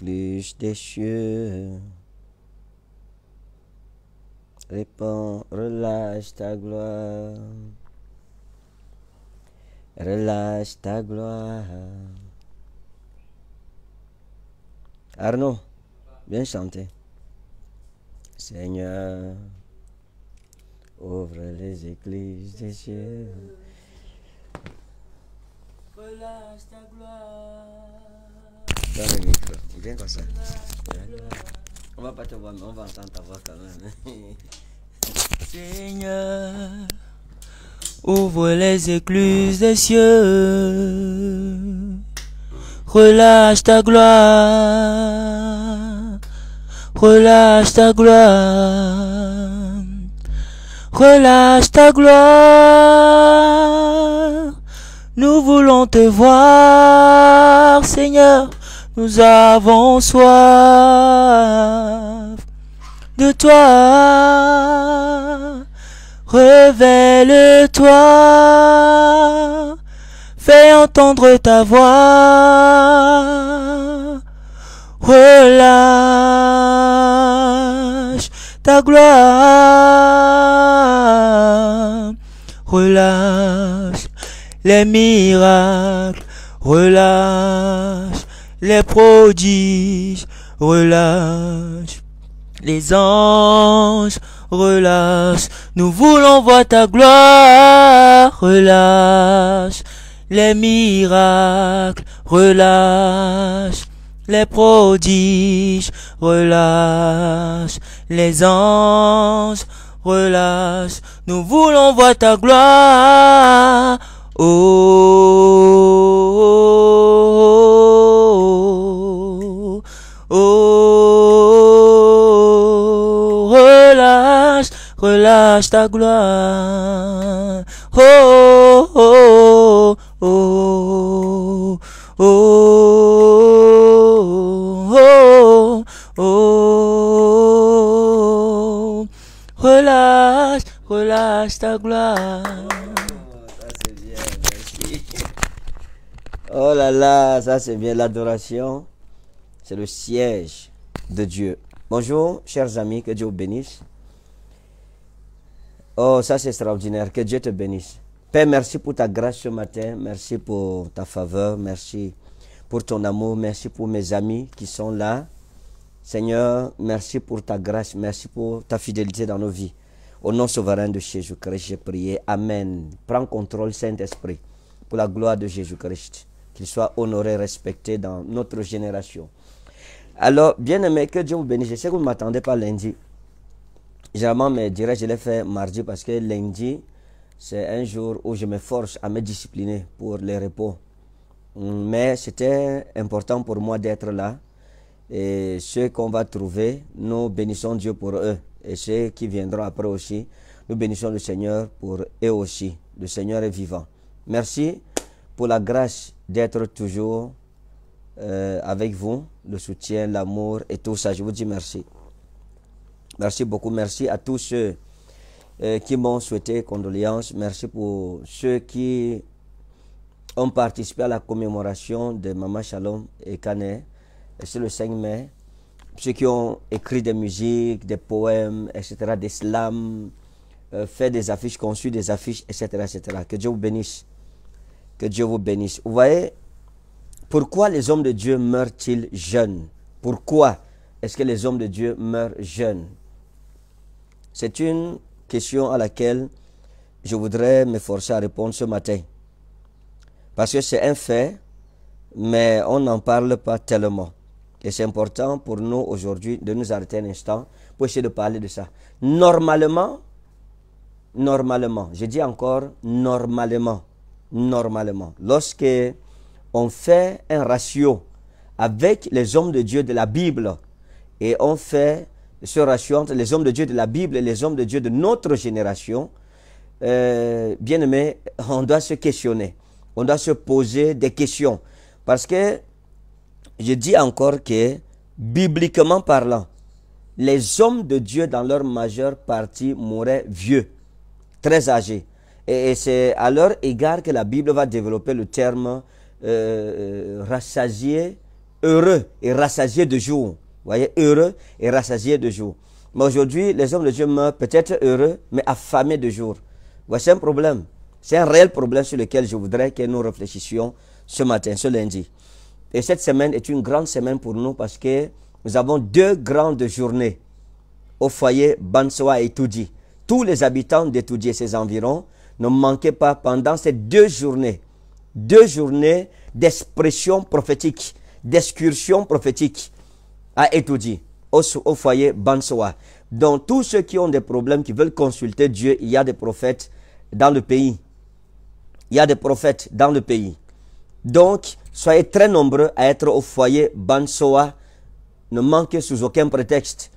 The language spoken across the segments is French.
les des cieux. Réponds, relâche ta gloire. Relâche ta gloire. Arnaud, bien chanté. Seigneur, ouvre les églises des cieux. Relâche ta gloire. On va pas te voir, mais on va entendre ta voix quand même. Seigneur, ouvre les écluses des cieux. Relâche ta gloire. Relâche ta gloire. Relâche ta gloire. Nous voulons te voir, Seigneur nous avons soif de toi. Révèle-toi, fais entendre ta voix. Relâche ta gloire, relâche les miracles, relâche les prodiges relâche. Les anges relâche. Nous voulons voir ta gloire relâche. Les miracles relâche. Les prodiges relâche. Les anges relâche. Nous voulons voir ta gloire. oh. oh, oh, oh oh, oh, relâche, relâche ta gloire. Oh, oh, oh, oh, oh, oh, oh, oh relâche, relâche ta gloire. Oh là là, ça c'est bien l'adoration. C'est le siège de Dieu. Bonjour, chers amis, que Dieu vous bénisse. Oh, ça c'est extraordinaire. Que Dieu te bénisse. Père, merci pour ta grâce ce matin. Merci pour ta faveur. Merci pour ton amour. Merci pour mes amis qui sont là. Seigneur, merci pour ta grâce. Merci pour ta fidélité dans nos vies. Au nom souverain de Jésus-Christ, j'ai prié. Amen. Prends contrôle, Saint-Esprit, pour la gloire de Jésus-Christ qu'il soit honoré, respecté dans notre génération. Alors, bien aimé, que Dieu vous bénisse. Je sais que vous ne m'attendez pas lundi. Généralement, mais dirais, je l'ai fait mardi parce que lundi, c'est un jour où je me force à me discipliner pour les repos. Mais c'était important pour moi d'être là. Et ceux qu'on va trouver, nous bénissons Dieu pour eux. Et ceux qui viendront après aussi, nous bénissons le Seigneur pour eux aussi. Le Seigneur est vivant. Merci pour la grâce d'être toujours euh, avec vous, le soutien, l'amour et tout ça. Je vous dis merci. Merci beaucoup. Merci à tous ceux euh, qui m'ont souhaité condoléances. Merci pour ceux qui ont participé à la commémoration de Maman Shalom et Canet. C'est le 5 mai. Ceux qui ont écrit des musiques, des poèmes, etc., des slams, euh, fait des affiches, conçu des affiches, etc., etc. Que Dieu vous bénisse. Que Dieu vous bénisse. Vous voyez, pourquoi les hommes de Dieu meurent-ils jeunes Pourquoi est-ce que les hommes de Dieu meurent jeunes C'est une question à laquelle je voudrais m'efforcer à répondre ce matin. Parce que c'est un fait, mais on n'en parle pas tellement. Et c'est important pour nous aujourd'hui de nous arrêter un instant pour essayer de parler de ça. Normalement, normalement, je dis encore normalement, normalement. Lorsque on fait un ratio avec les hommes de Dieu de la Bible et on fait ce ratio entre les hommes de Dieu de la Bible et les hommes de Dieu de notre génération, euh, bien aimé, on doit se questionner, on doit se poser des questions. Parce que je dis encore que, bibliquement parlant, les hommes de Dieu dans leur majeure partie mouraient vieux, très âgés. Et, c'est à leur égard que la Bible va développer le terme euh, euh, rassasié, heureux et rassasié de jour. Vous voyez, heureux et rassasié de jour. Mais aujourd'hui, les hommes de Dieu meurent peut-être heureux, mais affamés de jour. Voici un problème. C'est un réel problème sur lequel je voudrais que nous réfléchissions ce matin, ce lundi. Et cette semaine est une grande semaine pour nous parce que nous avons deux grandes journées au foyer Bansoa et Toudi. Tous les habitants d'Etoudi et ses environs ne manquez pas pendant ces deux journées, deux journées d'expression prophétique, d'excursion prophétique à étudier au, au foyer Bansoa. Donc tous ceux qui ont des problèmes, qui veulent consulter Dieu, il y a des prophètes dans le pays. Il y a des prophètes dans le pays. Donc, soyez très nombreux à être au foyer Bansoa. Ne manquez sous aucun prétexte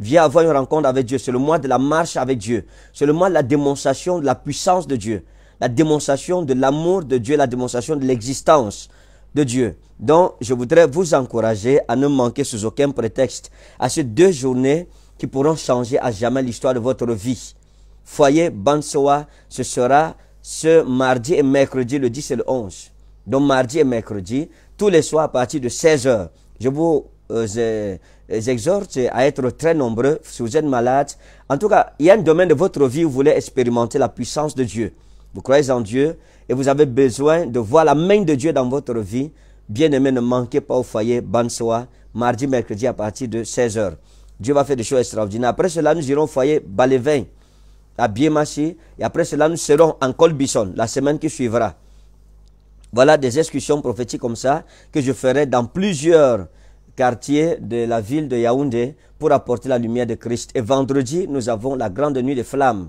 Viens avoir une rencontre avec Dieu. C'est le mois de la marche avec Dieu. C'est le mois de la démonstration de la puissance de Dieu. La démonstration de l'amour de Dieu, la démonstration de l'existence de Dieu. Donc, je voudrais vous encourager à ne manquer sous aucun prétexte à ces deux journées qui pourront changer à jamais l'histoire de votre vie. Foyer Bansoa, ce sera ce mardi et mercredi, le 10 et le 11. Donc, mardi et mercredi, tous les soirs à partir de 16h. Je vous euh, euh, j'exhorte euh, à être très nombreux si vous êtes malade. En tout cas, il y a un domaine de votre vie où vous voulez expérimenter la puissance de Dieu. Vous croyez en Dieu et vous avez besoin de voir la main de Dieu dans votre vie. bien aimé, ne manquez pas au foyer, bonne mardi, mercredi à partir de 16h. Dieu va faire des choses extraordinaires. Après cela, nous irons au foyer Balévin à Biemachi. Et après cela, nous serons en Colbison la semaine qui suivra. Voilà des excursions prophétiques comme ça que je ferai dans plusieurs quartier de la ville de Yaoundé pour apporter la lumière de Christ. Et vendredi, nous avons la grande nuit de flammes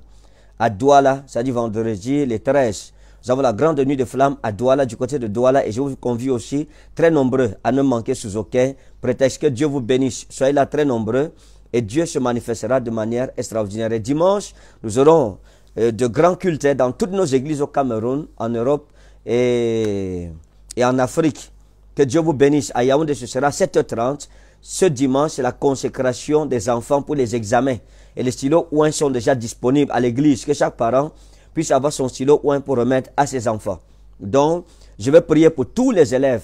à Douala, c'est-à-dire vendredi les 13. Nous avons la grande nuit de flammes à Douala, du côté de Douala, et je vous convie aussi très nombreux à ne manquer sous aucun prétexte que Dieu vous bénisse. Soyez là très nombreux et Dieu se manifestera de manière extraordinaire. Et dimanche, nous aurons euh, de grands cultes dans toutes nos églises au Cameroun, en Europe et en Afrique. Que Dieu vous bénisse. À Yaoundé, ce sera 7h30. Ce dimanche, c'est la consécration des enfants pour les examens. Et les stylos ouins sont déjà disponibles à l'église. Que chaque parent puisse avoir son stylo ouin pour remettre à ses enfants. Donc, je vais prier pour tous les élèves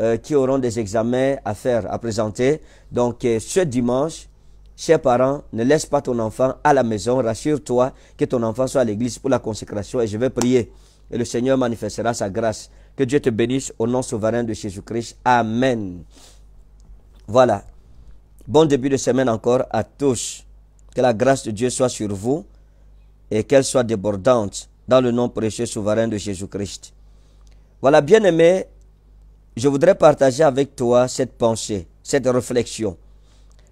euh, qui auront des examens à faire, à présenter. Donc, euh, ce dimanche, chers parents, ne laisse pas ton enfant à la maison. Rassure-toi que ton enfant soit à l'église pour la consécration. Et je vais prier. Et le Seigneur manifestera sa grâce. Que Dieu te bénisse au nom souverain de Jésus-Christ. Amen. Voilà. Bon début de semaine encore à tous. Que la grâce de Dieu soit sur vous et qu'elle soit débordante dans le nom précieux souverain de Jésus-Christ. Voilà, bien-aimé, je voudrais partager avec toi cette pensée, cette réflexion.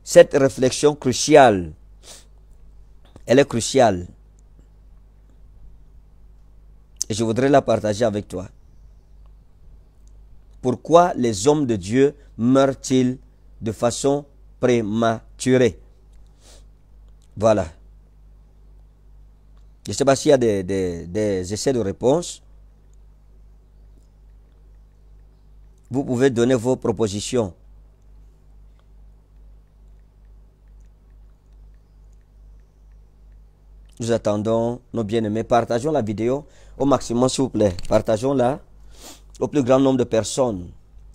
Cette réflexion cruciale. Elle est cruciale. Et je voudrais la partager avec toi. Pourquoi les hommes de Dieu meurent-ils de façon prématurée Voilà. Je ne sais pas s'il y a des, essais de réponse. Vous pouvez donner vos propositions. Nous attendons nos bien-aimés. Partageons la vidéo au maximum, s'il vous plaît. Partageons-la au plus grand nombre de personnes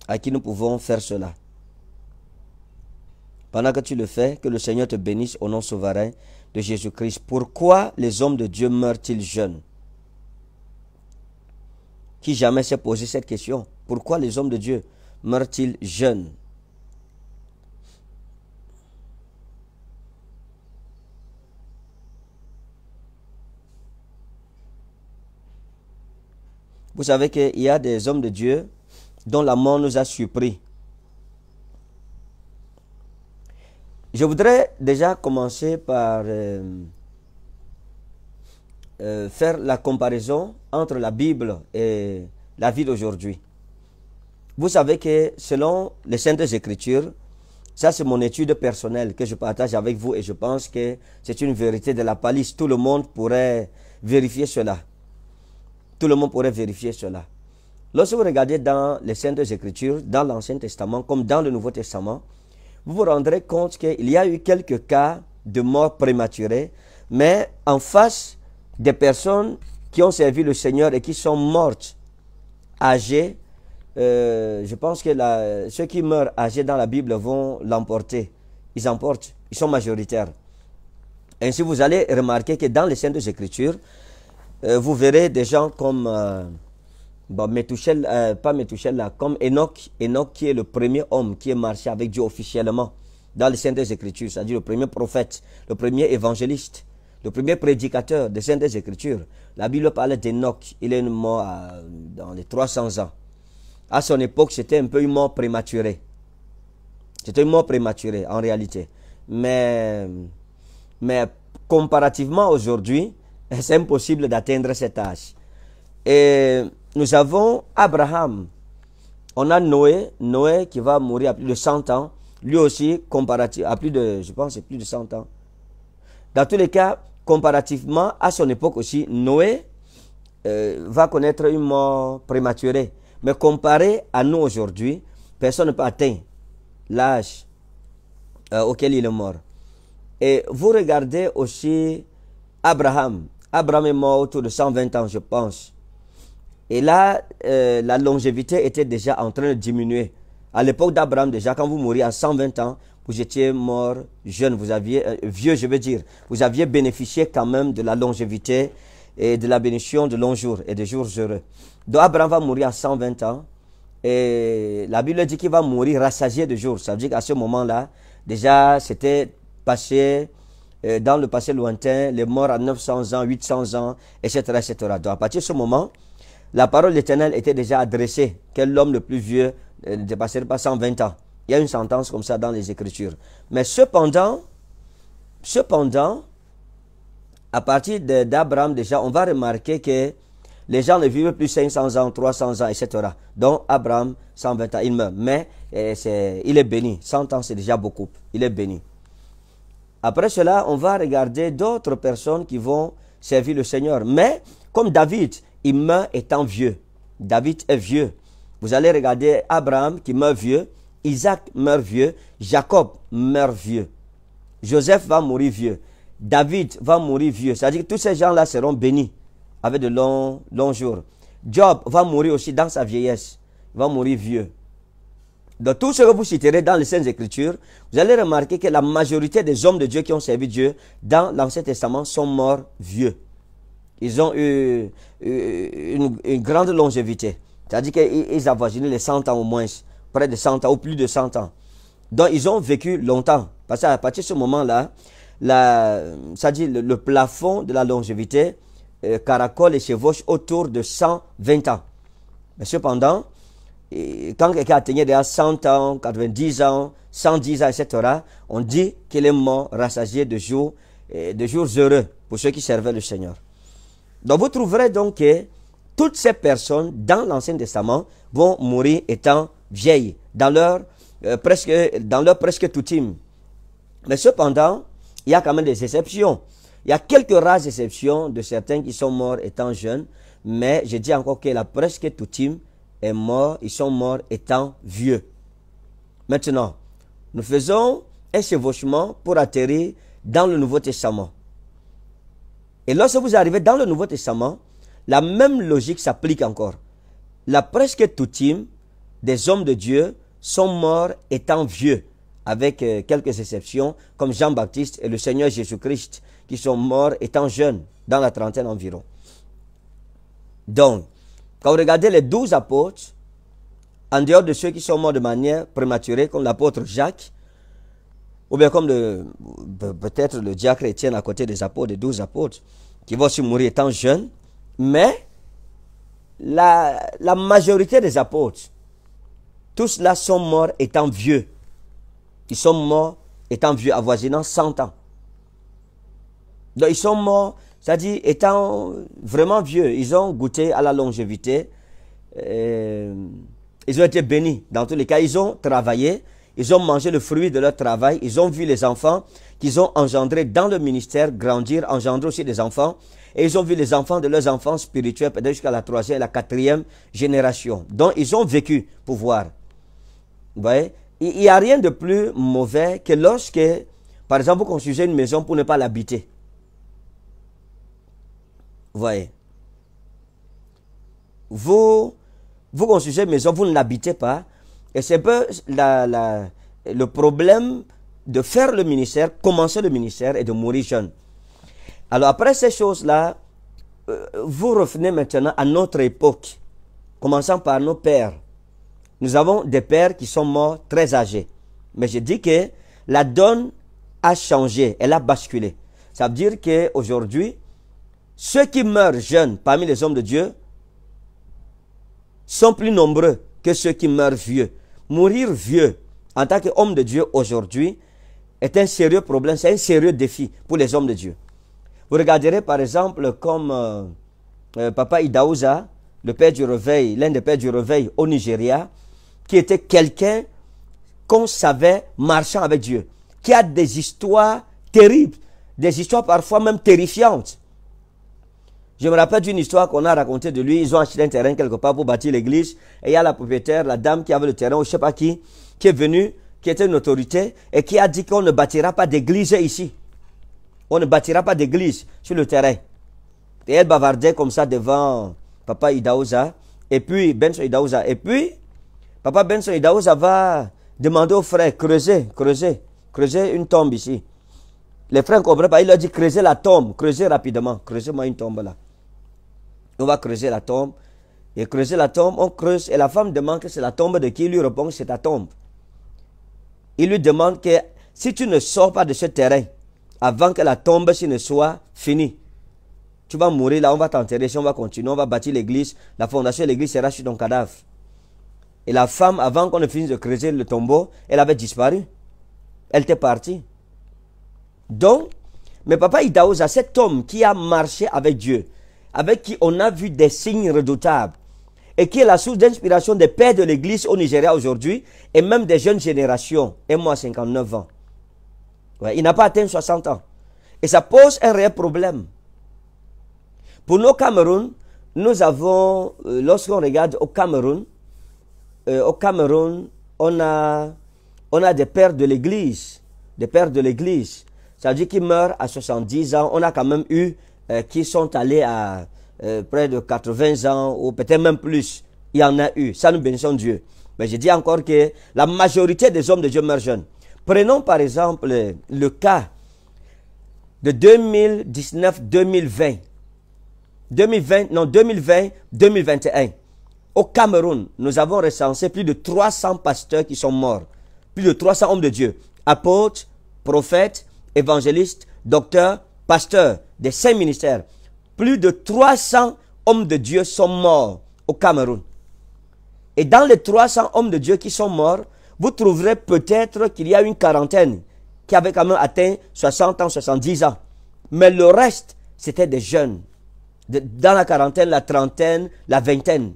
à qui nous pouvons faire cela. Pendant que tu le fais, que le Seigneur te bénisse au nom souverain de Jésus-Christ. Pourquoi les hommes de Dieu meurent-ils jeunes Qui jamais s'est posé cette question Pourquoi les hommes de Dieu meurent-ils jeunes Vous savez qu'il y a des hommes de Dieu dont la mort nous a surpris. Je voudrais déjà commencer par euh, euh, faire la comparaison entre la Bible et la vie d'aujourd'hui. Vous savez que selon les Saintes Écritures, ça c'est mon étude personnelle que je partage avec vous et je pense que c'est une vérité de la palisse. Tout le monde pourrait vérifier cela. Tout le monde pourrait vérifier cela. Lorsque vous regardez dans les Saintes Écritures, dans l'Ancien Testament comme dans le Nouveau Testament, vous vous rendrez compte qu'il y a eu quelques cas de mort prématurée, mais en face des personnes qui ont servi le Seigneur et qui sont mortes âgées, euh, je pense que ceux qui meurent âgés dans la Bible vont l'emporter. Ils emportent, ils sont majoritaires. Ainsi, vous allez remarquer que dans les Saintes Écritures, euh, vous verrez des gens comme euh, bon, euh, pas Metouchel là, comme Enoch, Enoch qui est le premier homme qui est marché avec Dieu officiellement dans les Saintes Écritures, c'est-à-dire le premier prophète, le premier évangéliste, le premier prédicateur des Saintes Écritures. La Bible parle d'Enoch, il est mort dans les 300 ans. À son époque, c'était un peu une mort prématurée. C'était une mort prématurée en réalité. Mais, mais comparativement aujourd'hui, c'est impossible d'atteindre cet âge. Et nous avons Abraham. On a Noé, Noé qui va mourir à plus de 100 ans. Lui aussi, comparatif, à plus de, je pense, plus de 100 ans. Dans tous les cas, comparativement à son époque aussi, Noé euh, va connaître une mort prématurée. Mais comparé à nous aujourd'hui, personne ne peut atteindre l'âge euh, auquel il est mort. Et vous regardez aussi Abraham. Abraham est mort autour de 120 ans, je pense. Et là, euh, la longévité était déjà en train de diminuer. À l'époque d'Abraham, déjà, quand vous mouriez à 120 ans, vous étiez mort jeune, vous aviez, euh, vieux, je veux dire, vous aviez bénéficié quand même de la longévité et de la bénédiction de longs jours et de jours heureux. Donc Abraham va mourir à 120 ans et la Bible dit qu'il va mourir rassasié de jours. Ça veut dire qu'à ce moment-là, déjà, c'était passé euh, dans le passé lointain, les morts à 900 ans, 800 ans, etc., etc. Donc à partir de ce moment, la parole de l'Éternel était déjà adressée, Quel homme le plus vieux euh, ne dépasserait pas 120 ans. Il y a une sentence comme ça dans les Écritures. Mais cependant, cependant, à partir d'Abraham déjà, on va remarquer que les gens ne vivent plus 500 ans, 300 ans, etc. Donc Abraham, 120 ans, il meurt. Mais euh, il est béni. 100 ans, c'est déjà beaucoup. Il est béni. Après cela, on va regarder d'autres personnes qui vont servir le Seigneur. Mais comme David, il meurt étant vieux. David est vieux. Vous allez regarder Abraham qui meurt vieux, Isaac meurt vieux, Jacob meurt vieux, Joseph va mourir vieux, David va mourir vieux. C'est-à-dire que tous ces gens-là seront bénis avec de longs, longs jours. Job va mourir aussi dans sa vieillesse. Il va mourir vieux. Dans tout ce que vous citerez dans les Saintes Écritures, vous allez remarquer que la majorité des hommes de Dieu qui ont servi Dieu dans l'Ancien Testament sont morts vieux. Ils ont eu, une, grande longévité. C'est-à-dire qu'ils avoisinaient les 100 ans au moins, près de 100 ans ou plus de 100 ans. Donc ils ont vécu longtemps. Parce qu'à partir de ce moment-là, ça dit le, le, plafond de la longévité euh, caracole et chevauche autour de 120 ans. Mais cependant, et quand quelqu'un atteignait déjà 100 ans, 90 ans, 110 ans, etc., on dit qu'il est mort rassasié de jours, de jours heureux pour ceux qui servaient le Seigneur. Donc vous trouverez donc que toutes ces personnes dans l'Ancien Testament vont mourir étant vieilles, dans leur, euh, presque, dans leur presque toutime. Mais cependant, il y a quand même des exceptions. Il y a quelques rares exceptions de certains qui sont morts étant jeunes, mais je dis encore que a presque toutime est mort, ils sont morts étant vieux. Maintenant, nous faisons un chevauchement pour atterrir dans le Nouveau Testament. Et lorsque vous arrivez dans le Nouveau Testament, la même logique s'applique encore. La presque toutime des hommes de Dieu sont morts étant vieux, avec euh, quelques exceptions, comme Jean-Baptiste et le Seigneur Jésus-Christ, qui sont morts étant jeunes, dans la trentaine environ. Donc, quand vous regardez les douze apôtres, en dehors de ceux qui sont morts de manière prématurée, comme l'apôtre Jacques, ou bien comme peut-être le diacre Étienne à côté des apôtres, des douze apôtres, qui vont se mourir étant jeunes, mais la, la majorité des apôtres, tous là sont morts étant vieux. Ils sont morts étant vieux, avoisinant 100 ans. Donc ils sont morts c'est-à-dire, étant vraiment vieux, ils ont goûté à la longévité. Euh, ils ont été bénis. Dans tous les cas, ils ont travaillé. Ils ont mangé le fruit de leur travail. Ils ont vu les enfants qu'ils ont engendrés dans le ministère grandir, engendrer aussi des enfants. Et ils ont vu les enfants de leurs enfants spirituels, peut-être jusqu'à la troisième et la quatrième génération. Donc, ils ont vécu pour voir. Vous voyez Il n'y a rien de plus mauvais que lorsque, par exemple, vous construisez une maison pour ne pas l'habiter voyez. Vous, vous construisez une maison, vous n'habitez pas. Et c'est peu le problème de faire le ministère, commencer le ministère et de mourir jeune. Alors après ces choses-là, euh, vous revenez maintenant à notre époque, commençant par nos pères. Nous avons des pères qui sont morts très âgés. Mais je dis que la donne a changé, elle a basculé. Ça veut dire qu'aujourd'hui, ceux qui meurent jeunes parmi les hommes de Dieu sont plus nombreux que ceux qui meurent vieux. Mourir vieux en tant qu'homme de Dieu aujourd'hui est un sérieux problème, c'est un sérieux défi pour les hommes de Dieu. Vous regarderez par exemple comme euh, euh, Papa Idaouza, le père du réveil, l'un des pères du réveil au Nigeria, qui était quelqu'un qu'on savait marchant avec Dieu, qui a des histoires terribles, des histoires parfois même terrifiantes. Je me rappelle d'une histoire qu'on a racontée de lui. Ils ont acheté un terrain quelque part pour bâtir l'église. Et il y a la propriétaire, la dame qui avait le terrain, ou je sais pas qui, qui est venue, qui était une autorité, et qui a dit qu'on ne bâtira pas d'église ici. On ne bâtira pas d'église sur le terrain. Et elle bavardait comme ça devant papa Idaouza. Et puis, Benson Idaouza. Et puis, papa Benson Idaouza va demander aux frères, creuser, creuser, creuser une tombe ici. Les frères ne comprennent pas. Il leur dit, creusez la tombe, creusez rapidement, creusez-moi une tombe là. On va creuser la tombe. Et creuser la tombe, on creuse. Et la femme demande que c'est la tombe de qui Il lui répond que c'est ta tombe. Il lui demande que si tu ne sors pas de ce terrain, avant que la tombe ne soit finie, tu vas mourir là, on va t'enterrer, si on va continuer, on va bâtir l'église, la fondation de l'église sera sur ton cadavre. Et la femme, avant qu'on ne finisse de creuser le tombeau, elle avait disparu. Elle était partie. Donc, mais papa à cet homme qui a marché avec Dieu, avec qui on a vu des signes redoutables et qui est la source d'inspiration des pères de l'Église au Nigeria aujourd'hui et même des jeunes générations. Et moi, 59 ans. il n'a pas atteint 60 ans. Et ça pose un réel problème. Pour nos Cameroun, nous avons, euh, lorsqu'on regarde au Cameroun, euh, au Cameroun, on a, on a des pères de l'Église, des pères de l'Église. C'est-à-dire qu'ils meurent à 70 ans. On a quand même eu euh, qui sont allés à euh, près de 80 ans ou peut-être même plus. Il y en a eu. Ça, nous bénissons Dieu. Mais je dis encore que la majorité des hommes de Dieu meurent jeunes. Prenons par exemple le cas de 2019-2020. 2020, non, 2020-2021. Au Cameroun, nous avons recensé plus de 300 pasteurs qui sont morts. Plus de 300 hommes de Dieu. Apôtres, prophètes, évangélistes, docteurs, Pasteur des cinq ministères, plus de 300 hommes de Dieu sont morts au Cameroun. Et dans les 300 hommes de Dieu qui sont morts, vous trouverez peut-être qu'il y a une quarantaine qui avait quand même atteint 60 ans, 70 ans. Mais le reste, c'était des jeunes. dans la quarantaine, la trentaine, la vingtaine.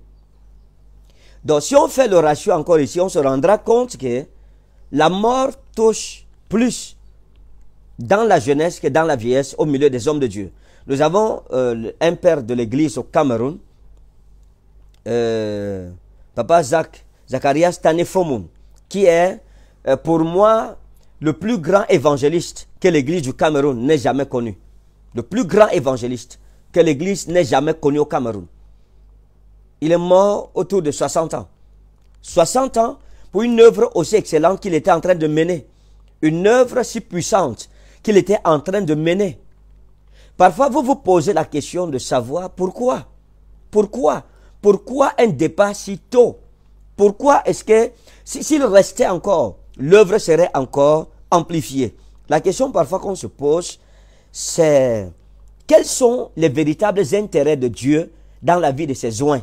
Donc si on fait le ratio encore ici, on se rendra compte que la mort touche plus dans la jeunesse que dans la vieillesse, au milieu des hommes de Dieu. Nous avons euh, un père de l'église au Cameroun, euh, Papa Zacharias Tanefomou. qui est euh, pour moi le plus grand évangéliste que l'église du Cameroun n'ait jamais connu. Le plus grand évangéliste que l'église n'ait jamais connu au Cameroun. Il est mort autour de 60 ans. 60 ans pour une œuvre aussi excellente qu'il était en train de mener. Une œuvre si puissante qu'il était en train de mener. Parfois, vous vous posez la question de savoir pourquoi. Pourquoi Pourquoi un départ si tôt Pourquoi est-ce que s'il restait encore, l'œuvre serait encore amplifiée La question parfois qu'on se pose, c'est quels sont les véritables intérêts de Dieu dans la vie de ses oins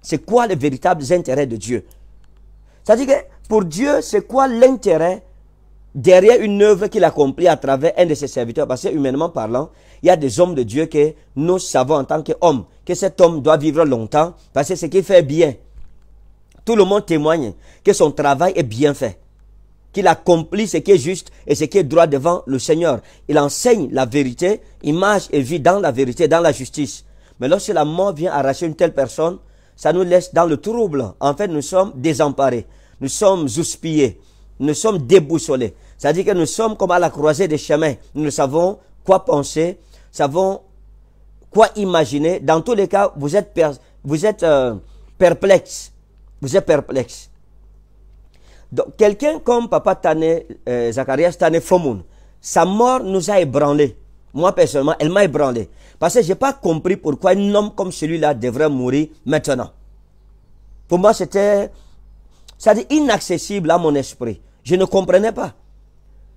C'est quoi les véritables intérêts de Dieu C'est-à-dire que pour Dieu, c'est quoi l'intérêt derrière une œuvre qu'il accomplit à travers un de ses serviteurs, parce que humainement parlant, il y a des hommes de Dieu que nous savons en tant qu'hommes, que cet homme doit vivre longtemps, parce que ce qu'il fait bien. Tout le monde témoigne que son travail est bien fait, qu'il accomplit ce qui est juste et ce qui est droit devant le Seigneur. Il enseigne la vérité, il marche et vit dans la vérité, dans la justice. Mais lorsque la mort vient arracher une telle personne, ça nous laisse dans le trouble. En fait, nous sommes désemparés, nous sommes ouspillés nous sommes déboussolés. C'est-à-dire que nous sommes comme à la croisée des chemins. Nous savons quoi penser, savons quoi imaginer. Dans tous les cas, vous êtes, vous êtes euh, perplexe. Vous êtes perplexe. Donc, quelqu'un comme Papa Tane, euh, Zacharias Tane Fomoun, sa mort nous a ébranlés. Moi, personnellement, elle m'a ébranlé. Parce que je n'ai pas compris pourquoi un homme comme celui-là devrait mourir maintenant. Pour moi, c'était, inaccessible à mon esprit. Je ne comprenais pas.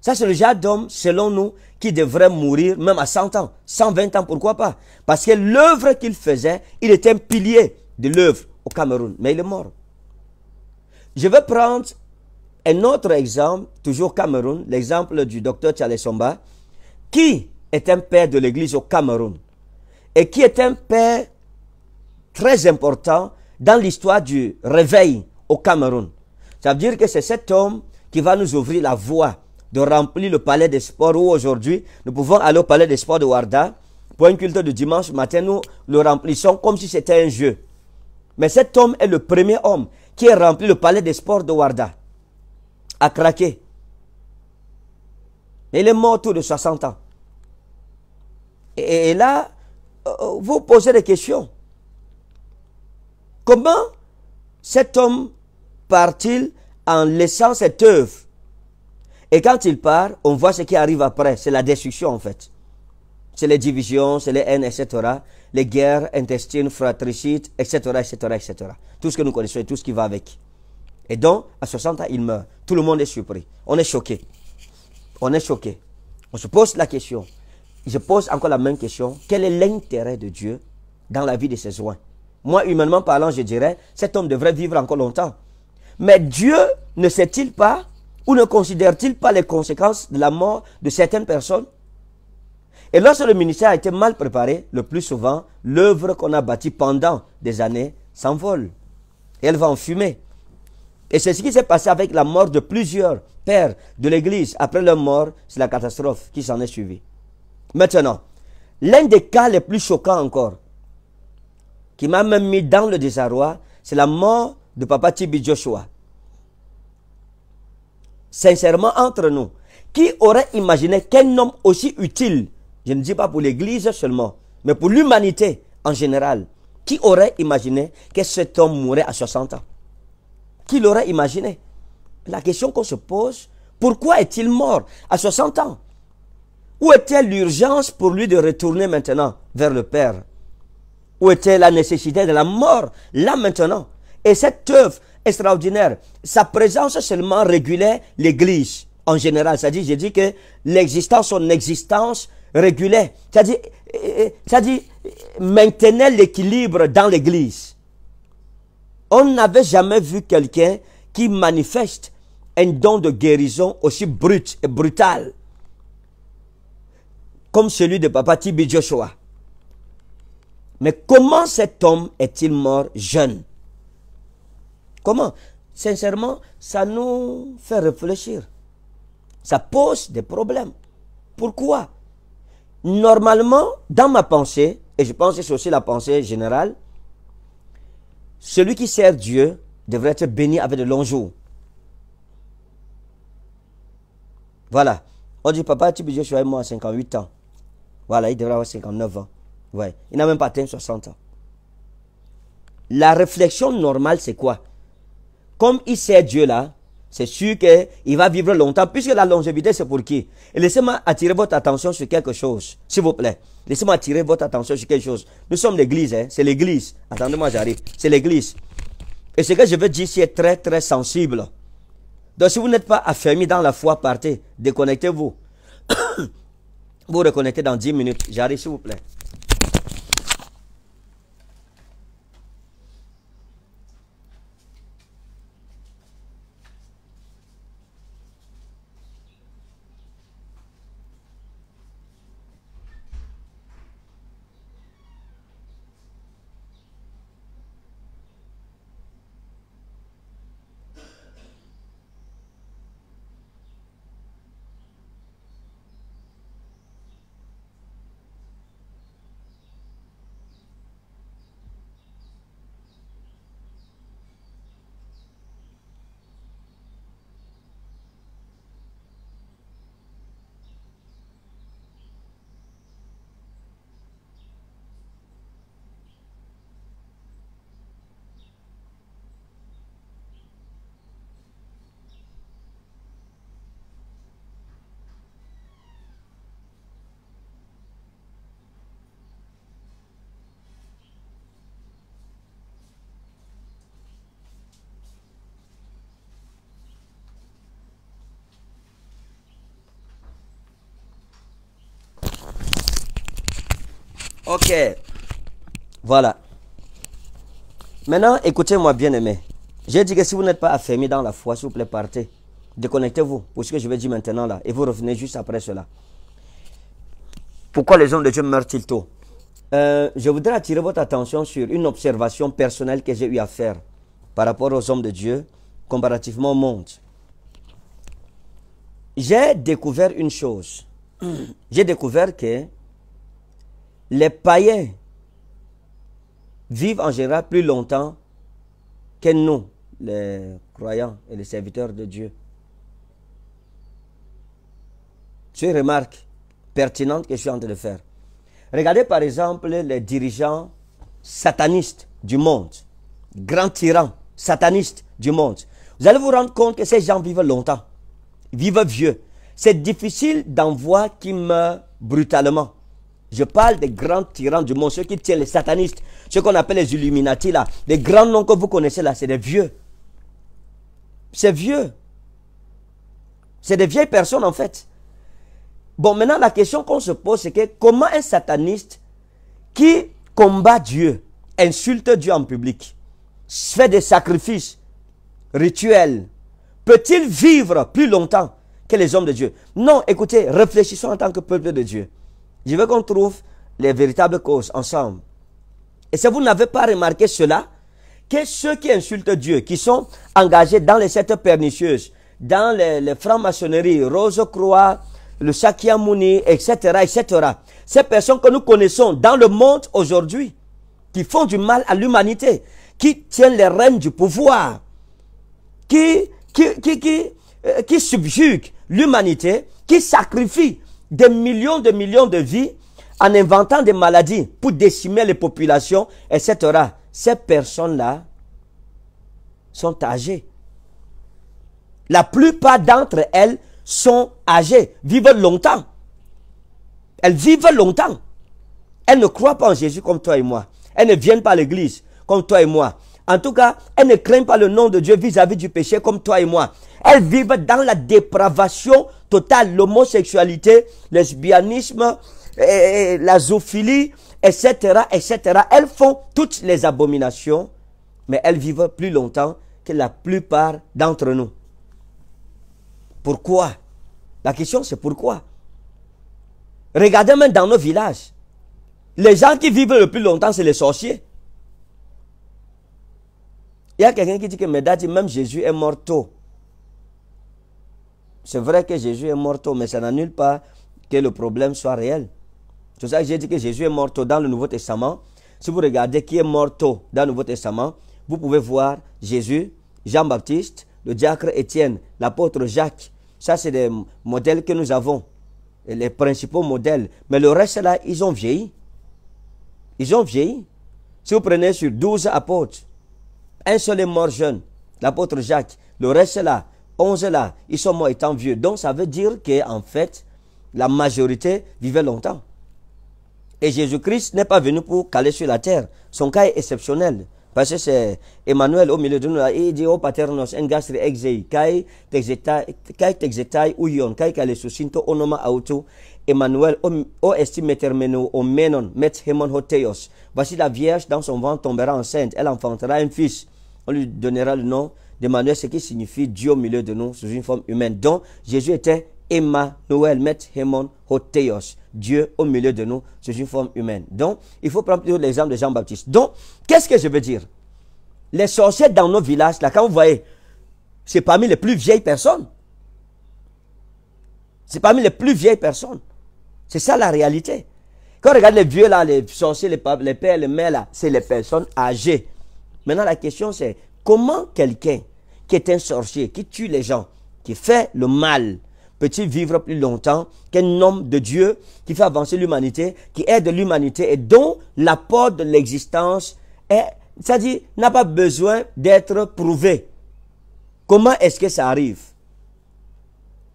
Ça, c'est le genre d'homme, selon nous, qui devrait mourir même à 100 ans, 120 ans, pourquoi pas Parce que l'œuvre qu'il faisait, il était un pilier de l'œuvre au Cameroun, mais il est mort. Je vais prendre un autre exemple, toujours Cameroun, l'exemple du docteur Tchalesomba, qui est un père de l'Église au Cameroun et qui est un père très important dans l'histoire du réveil au Cameroun. Ça veut dire que c'est cet homme qui va nous ouvrir la voie de remplir le palais des sports où aujourd'hui nous pouvons aller au palais des sports de Warda pour une culte de dimanche matin. Nous le remplissons comme si c'était un jeu. Mais cet homme est le premier homme qui a rempli le palais des sports de Warda à craquer. Il est mort autour de 60 ans. Et, là, euh, euh, vous posez des questions. Comment cet homme part-il en laissant cette œuvre. Et quand il part, on voit ce qui arrive après. C'est la destruction en fait. C'est les divisions, c'est les haines, etc. Les guerres intestines, fratricides, etc., etc., Tout ce que nous connaissons et tout ce qui va avec. Et donc, à 60 ans, il meurt. Tout le monde est surpris. On est choqué. On est choqué. On se pose la question. Je pose encore la même question. Quel est l'intérêt de Dieu dans la vie de ses soins Moi, humainement parlant, je dirais, cet homme devrait vivre encore longtemps. Mais Dieu ne sait-il pas ou ne considère-t-il pas les conséquences de la mort de certaines personnes Et lorsque le ministère a été mal préparé, le plus souvent, l'œuvre qu'on a bâtie pendant des années s'envole. Et elle va en fumer. Et c'est ce qui s'est passé avec la mort de plusieurs pères de l'Église. Après leur mort, c'est la catastrophe qui s'en est suivie. Maintenant, l'un des cas les plus choquants encore, qui m'a même mis dans le désarroi, c'est la mort de Papa Tibi Joshua. Sincèrement, entre nous, qui aurait imaginé qu'un homme aussi utile, je ne dis pas pour l'Église seulement, mais pour l'humanité en général, qui aurait imaginé que cet homme mourrait à 60 ans Qui l'aurait imaginé La question qu'on se pose, pourquoi est-il mort à 60 ans Où était l'urgence pour lui de retourner maintenant vers le Père Où était la nécessité de la mort là maintenant et cette œuvre extraordinaire, sa présence seulement régulait l'Église en général. C'est-à-dire, j'ai dit que l'existence, son existence régulait, euh, euh, c'est-à-dire, maintenait l'équilibre dans l'Église. On n'avait jamais vu quelqu'un qui manifeste un don de guérison aussi brut et brutal comme celui de Papa Tibi Joshua. Mais comment cet homme est-il mort jeune Comment Sincèrement, ça nous fait réfléchir. Ça pose des problèmes. Pourquoi Normalement, dans ma pensée, et je pense que c'est aussi la pensée générale, celui qui sert Dieu devrait être béni avec de longs jours. Voilà. On dit, papa, tu que je suis moi à 58 ans. Voilà, il devrait avoir 59 ans. Ouais. Il n'a même pas atteint 60 ans. La réflexion normale, c'est quoi comme il sait Dieu là, c'est sûr qu'il va vivre longtemps, puisque la longévité, c'est pour qui laissez-moi attirer votre attention sur quelque chose, s'il vous plaît. Laissez-moi attirer votre attention sur quelque chose. Nous sommes l'église, hein. c'est l'église. Attendez-moi, j'arrive. C'est l'église. Et ce que je veux dire ici est très, très sensible. Donc, si vous n'êtes pas affermi dans la foi, partez, déconnectez-vous. vous reconnectez dans 10 minutes. J'arrive, s'il vous plaît. Ok. Voilà. Maintenant, écoutez-moi bien aimé. J'ai dit que si vous n'êtes pas affermi dans la foi, s'il vous plaît, partez. Déconnectez-vous pour ce que je vais dire maintenant là. Et vous revenez juste après cela. Pourquoi les hommes de Dieu meurent-ils tôt euh, Je voudrais attirer votre attention sur une observation personnelle que j'ai eu à faire par rapport aux hommes de Dieu comparativement au monde. J'ai découvert une chose. J'ai découvert que les païens vivent en général plus longtemps que nous, les croyants et les serviteurs de Dieu. C'est une remarque pertinente que je suis en train de faire. Regardez par exemple les dirigeants satanistes du monde, grands tyrans satanistes du monde. Vous allez vous rendre compte que ces gens vivent longtemps, vivent vieux. C'est difficile d'en voir qui meurt brutalement. Je parle des grands tyrans du monde, ceux qui tiennent les satanistes, ceux qu'on appelle les Illuminati, là. Les grands noms que vous connaissez, là, c'est des vieux. C'est vieux. C'est des vieilles personnes, en fait. Bon, maintenant, la question qu'on se pose, c'est que comment un sataniste qui combat Dieu, insulte Dieu en public, fait des sacrifices rituels, peut-il vivre plus longtemps que les hommes de Dieu Non, écoutez, réfléchissons en tant que peuple de Dieu. Je veux qu'on trouve les véritables causes ensemble. Et si vous n'avez pas remarqué cela, que ceux qui insultent Dieu, qui sont engagés dans les sectes pernicieuses, dans les, francs-maçonneries, Rose-Croix, le Shakyamuni, etc., etc., ces personnes que nous connaissons dans le monde aujourd'hui, qui font du mal à l'humanité, qui tiennent les rênes du pouvoir, qui, qui, qui, qui, euh, qui subjuguent l'humanité, qui sacrifient des millions de millions de vies en inventant des maladies pour décimer les populations, etc. Ces personnes-là sont âgées. La plupart d'entre elles sont âgées, vivent longtemps. Elles vivent longtemps. Elles ne croient pas en Jésus comme toi et moi. Elles ne viennent pas à l'église comme toi et moi. En tout cas, elles ne craignent pas le nom de Dieu vis-à-vis du péché comme toi et moi. Elles vivent dans la dépravation totale, l'homosexualité, lesbianisme, la zoophilie, etc., etc. Elles font toutes les abominations, mais elles vivent plus longtemps que la plupart d'entre nous. Pourquoi La question c'est pourquoi Regardez même dans nos villages. Les gens qui vivent le plus longtemps, c'est les sorciers. Il y a quelqu'un qui dit que dit même Jésus est mort tôt. C'est vrai que Jésus est mort mais ça n'annule pas que le problème soit réel. C'est ça que j'ai dit que Jésus est mort dans le Nouveau Testament. Si vous regardez qui est mort dans le Nouveau Testament, vous pouvez voir Jésus, Jean-Baptiste, le diacre Étienne, l'apôtre Jacques. Ça, c'est des modèles que nous avons, les principaux modèles. Mais le reste, là, ils ont vieilli. Ils ont vieilli. Si vous prenez sur douze apôtres, un seul est mort jeune, l'apôtre Jacques. Le reste, là, 11 là, ils sont morts étant vieux. Donc ça veut dire en fait, la majorité vivait longtemps. Et Jésus-Christ n'est pas venu pour caler sur la terre. Son cas est exceptionnel. Parce que c'est Emmanuel au milieu de nous, il dit oh paternos, en exei, kai texetai uion, kai kale susinto onoma auto, Emmanuel o estime termeno, o menon, met hemon hoteos. Voici la Vierge dans son ventre tombera enceinte, elle enfantera un fils. On lui donnera le nom D'Emmanuel, ce qui signifie Dieu au milieu de nous sous une forme humaine. Donc, Jésus était Emmanuel, Met Hemon Hoteos, Dieu au milieu de nous sous une forme humaine. Donc, il faut prendre l'exemple de Jean-Baptiste. Donc, qu'est-ce que je veux dire Les sorciers dans nos villages, là, quand vous voyez, c'est parmi les plus vieilles personnes. C'est parmi les plus vieilles personnes. C'est ça la réalité. Quand on regarde les vieux là, les sorciers, les, les pères, les mères là, c'est les personnes âgées. Maintenant, la question c'est Comment quelqu'un qui est un sorcier, qui tue les gens, qui fait le mal, peut-il vivre plus longtemps qu'un homme de Dieu qui fait avancer l'humanité, qui aide l'humanité et dont l'apport de l'existence est, cest n'a pas besoin d'être prouvé? Comment est-ce que ça arrive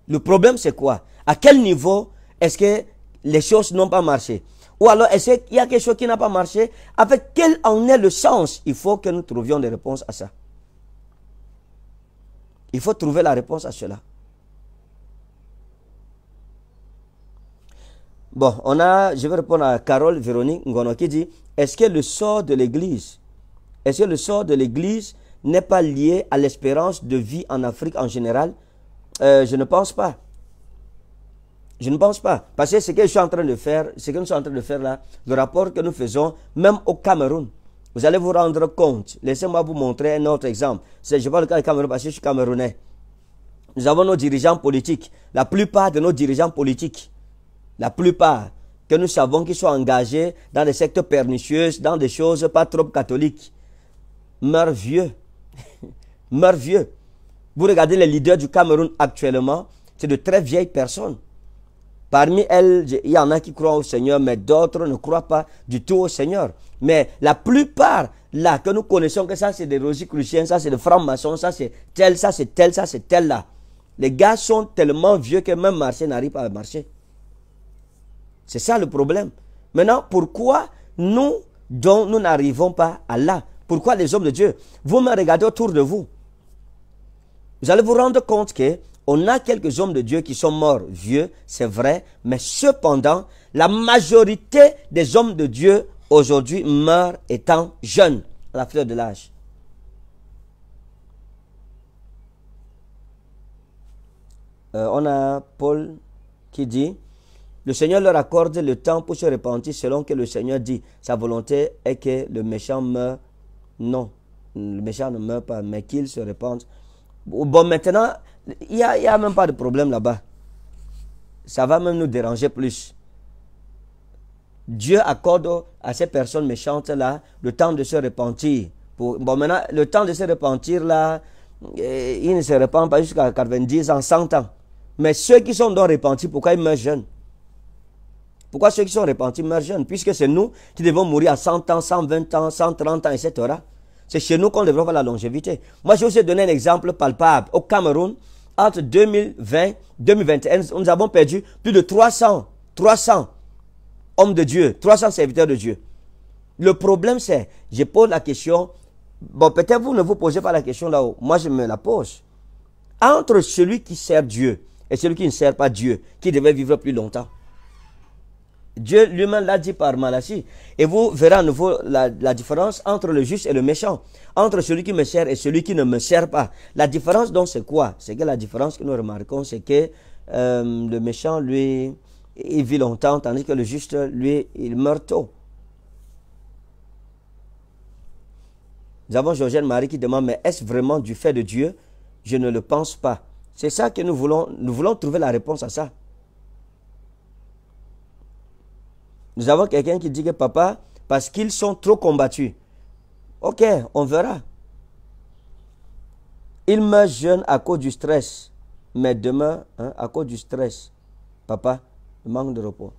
Le problème, c'est quoi À quel niveau est-ce que les choses n'ont pas marché ou alors, est-ce qu'il y a quelque chose qui n'a pas marché Avec quel en est le sens Il faut que nous trouvions des réponses à ça. Il faut trouver la réponse à cela. Bon, on a, je vais répondre à Carole Véronique Ngono qui dit, est-ce que le sort de l'Église, est-ce que le sort de l'Église n'est pas lié à l'espérance de vie en Afrique en général euh, Je ne pense pas. Je ne pense pas. Parce que ce que je suis en train de faire, ce que nous sommes en train de faire là, le rapport que nous faisons, même au Cameroun, vous allez vous rendre compte. Laissez-moi vous montrer un autre exemple. Je parle du Cameroun parce que je suis camerounais. Nous avons nos dirigeants politiques. La plupart de nos dirigeants politiques, la plupart que nous savons qu'ils sont engagés dans des secteurs pernicieux, dans des choses pas trop catholiques, meurent vieux. meurent vieux. Vous regardez les leaders du Cameroun actuellement, c'est de très vieilles personnes. Parmi elles, il y en a qui croient au Seigneur, mais d'autres ne croient pas du tout au Seigneur. Mais la plupart, là, que nous connaissons, que ça c'est des rosicruciens, ça c'est des francs-maçons, ça c'est tel, ça c'est tel, ça c'est tel là. Les gars sont tellement vieux que même marcher n'arrive pas à marcher. C'est ça le problème. Maintenant, pourquoi nous, dont nous n'arrivons pas à là Pourquoi les hommes de Dieu Vous me regardez autour de vous. Vous allez vous rendre compte que on a quelques hommes de Dieu qui sont morts vieux, c'est vrai, mais cependant, la majorité des hommes de Dieu aujourd'hui meurent étant jeunes, à la fleur de l'âge. Euh, on a Paul qui dit, le Seigneur leur accorde le temps pour se repentir selon que le Seigneur dit. Sa volonté est que le méchant meure. Non, le méchant ne meurt pas, mais qu'il se repente. Bon, maintenant, il n'y a, même pas de problème là-bas. Ça va même nous déranger plus. Dieu accorde à ces personnes méchantes-là le temps de se repentir. bon, maintenant, le temps de se repentir-là, eh, il ne se répand pas jusqu'à 90 ans, 100 ans. Mais ceux qui sont donc repentis, pourquoi ils meurent jeunes Pourquoi ceux qui sont repentis meurent jeunes Puisque c'est nous qui devons mourir à 100 ans, 120 ans, 130 ans, etc. C'est chez nous qu'on avoir la longévité. Moi, je vous ai donné un exemple palpable. Au Cameroun, entre 2020 2021, nous avons perdu plus de 300, 300 hommes de Dieu, 300 serviteurs de Dieu. Le problème, c'est, je pose la question, bon, peut-être vous ne vous posez pas la question là-haut, moi je me la pose. Entre celui qui sert Dieu et celui qui ne sert pas Dieu, qui devait vivre plus longtemps, Dieu lui-même l'a dit par Malachie. Et vous verrez à nouveau la, différence entre le juste et le méchant, entre celui qui me sert et celui qui ne me sert pas. La différence donc c'est quoi C'est que la différence que nous remarquons, c'est que euh, le méchant, lui, il vit longtemps, tandis que le juste, lui, il meurt tôt. Nous avons Georgette Marie qui demande, mais est-ce vraiment du fait de Dieu Je ne le pense pas. C'est ça que nous voulons, nous voulons trouver la réponse à ça. Nous avons quelqu'un qui dit que papa, parce qu'ils sont trop combattus. Ok, on verra. Ils meurent jeunes à cause du stress. Mais demain, hein, à cause du stress, papa, manque de repos.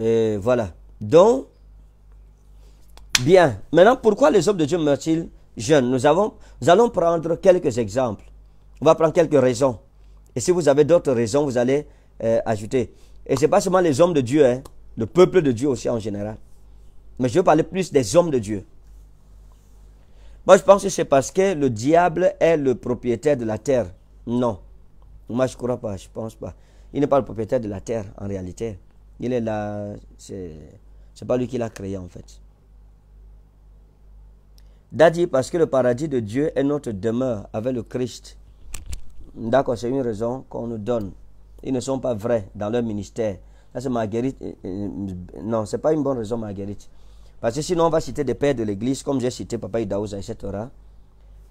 Et voilà. Donc, bien. Maintenant, pourquoi les hommes de Dieu meurent-ils jeunes nous, avons, nous allons prendre quelques exemples. On va prendre quelques raisons. Et si vous avez d'autres raisons, vous allez euh, ajouter. Et ce n'est pas seulement les hommes de Dieu, hein. le peuple de Dieu aussi en général. Mais je veux parler plus des hommes de Dieu. Moi, je pense que c'est parce que le diable est le propriétaire de la terre. Non. Moi, je ne crois pas, je ne pense pas. Il n'est pas le propriétaire de la terre, en réalité. Il est là, c'est pas lui qui l'a créé, en fait. Dadi, parce que le paradis de Dieu est notre demeure avec le Christ. D'accord, c'est une raison qu'on nous donne. Ils ne sont pas vrais dans leur ministère. Là, c'est Marguerite. Euh, euh, non, c'est pas une bonne raison, Marguerite. Parce que sinon, on va citer des pères de l'Église, comme j'ai cité Papa Idaouza, etc.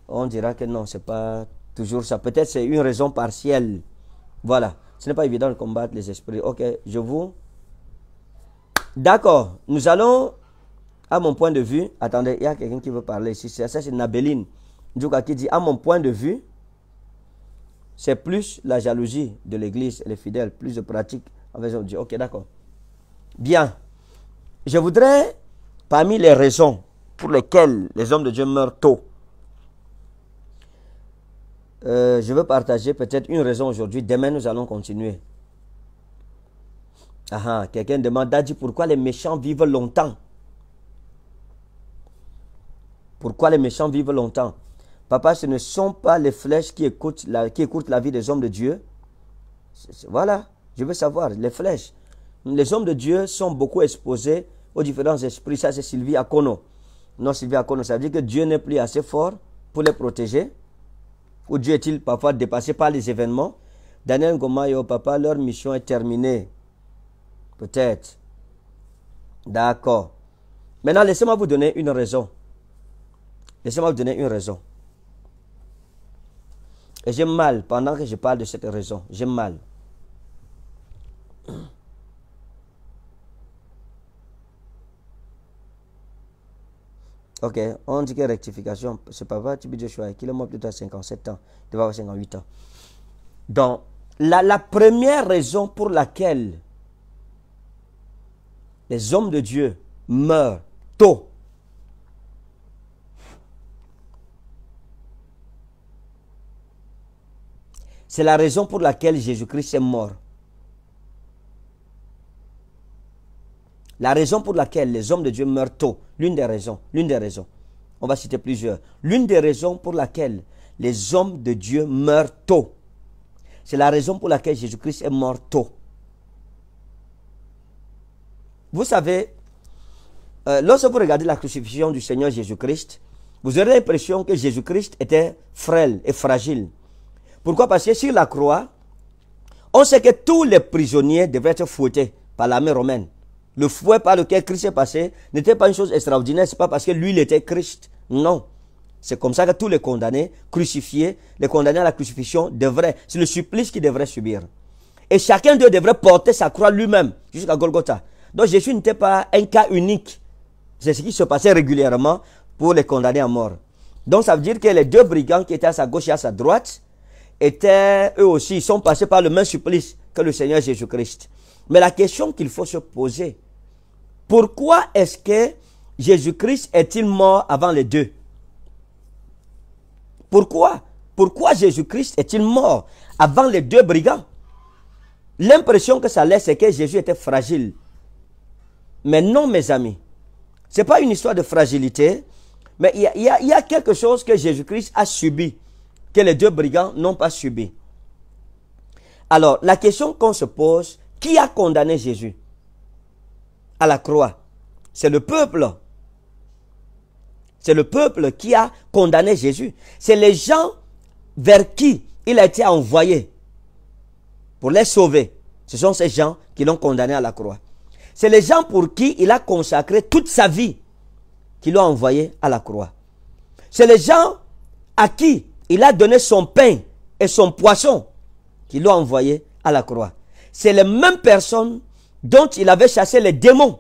On dira que non, c'est pas toujours ça. Peut-être c'est une raison partielle. Voilà. Ce n'est pas évident de combattre les esprits. Ok, je vous. D'accord. Nous allons, à mon point de vue. Attendez, il y a quelqu'un qui veut parler ici. Ça, c'est Nabeline. Djouka qui dit, à mon point de vue, c'est plus la jalousie de l'Église et les fidèles, plus de pratique avec Dieu. Ok, d'accord. Bien. Je voudrais, parmi les raisons pour lesquelles les hommes de Dieu meurent tôt, euh, je veux partager peut-être une raison aujourd'hui. Demain, nous allons continuer. Ah, ah quelqu'un demande, dit pourquoi les méchants vivent longtemps Pourquoi les méchants vivent longtemps Papa, ce ne sont pas les flèches qui écoutent la, qui la vie des hommes de Dieu. Voilà, je veux savoir, les flèches. Les hommes de Dieu sont beaucoup exposés aux différents esprits. Ça, c'est Sylvie Akono. Non, Sylvie Akono, ça veut dire que Dieu n'est plus assez fort pour les protéger. Ou Dieu est-il parfois dépassé par les événements. Daniel Goma et au papa, leur mission est terminée. Peut-être. D'accord. Maintenant, laissez-moi vous donner une raison. Laissez-moi vous donner une raison. Et j'ai mal pendant que je parle de cette raison. J'ai mal. Ok, on dit que rectification, c'est pas vrai, Tibi Joshua, qu'il est mort plutôt à 57 ans, il vas avoir 58 ans. Donc, la première raison pour laquelle les hommes de Dieu meurent tôt, C'est la raison pour laquelle Jésus-Christ est mort. La raison pour laquelle les hommes de Dieu meurent tôt, l'une des raisons, l'une des raisons, on va citer plusieurs, l'une des raisons pour laquelle les hommes de Dieu meurent tôt, c'est la raison pour laquelle Jésus-Christ est mort tôt. Vous savez, euh, lorsque vous regardez la crucifixion du Seigneur Jésus-Christ, vous aurez l'impression que Jésus-Christ était frêle et fragile. Pourquoi Parce que sur la croix, on sait que tous les prisonniers devaient être fouettés par l'armée romaine. Le fouet par lequel Christ est passé n'était pas une chose extraordinaire, n'est pas parce que lui, il était Christ. Non. C'est comme ça que tous les condamnés crucifiés, les condamnés à la crucifixion devraient, c'est le supplice qu'ils devraient subir. Et chacun d'eux devrait porter sa croix lui-même jusqu'à Golgotha. Donc Jésus n'était pas un cas unique. C'est ce qui se passait régulièrement pour les condamnés à mort. Donc ça veut dire que les deux brigands qui étaient à sa gauche et à sa droite, étaient, eux aussi, ils sont passés par le même supplice que le Seigneur Jésus-Christ. Mais la question qu'il faut se poser, pourquoi est-ce que Jésus-Christ est-il mort avant les deux Pourquoi Pourquoi Jésus-Christ est-il mort avant les deux brigands L'impression que ça laisse, c'est que Jésus était fragile. Mais non, mes amis, ce n'est pas une histoire de fragilité, mais il y, a, y a quelque chose que Jésus-Christ a subi que les deux brigands n'ont pas subi. Alors, la question qu'on se pose, qui a condamné Jésus à la croix C'est le peuple. C'est le peuple qui a condamné Jésus. C'est les gens vers qui il a été envoyé pour les sauver. Ce sont ces gens qui l'ont condamné à la croix. C'est les gens pour qui il a consacré toute sa vie qui l'ont envoyé à la croix. C'est les gens à qui il a donné son pain et son poisson qu'il a envoyé à la croix. C'est les mêmes personnes dont il avait chassé les démons.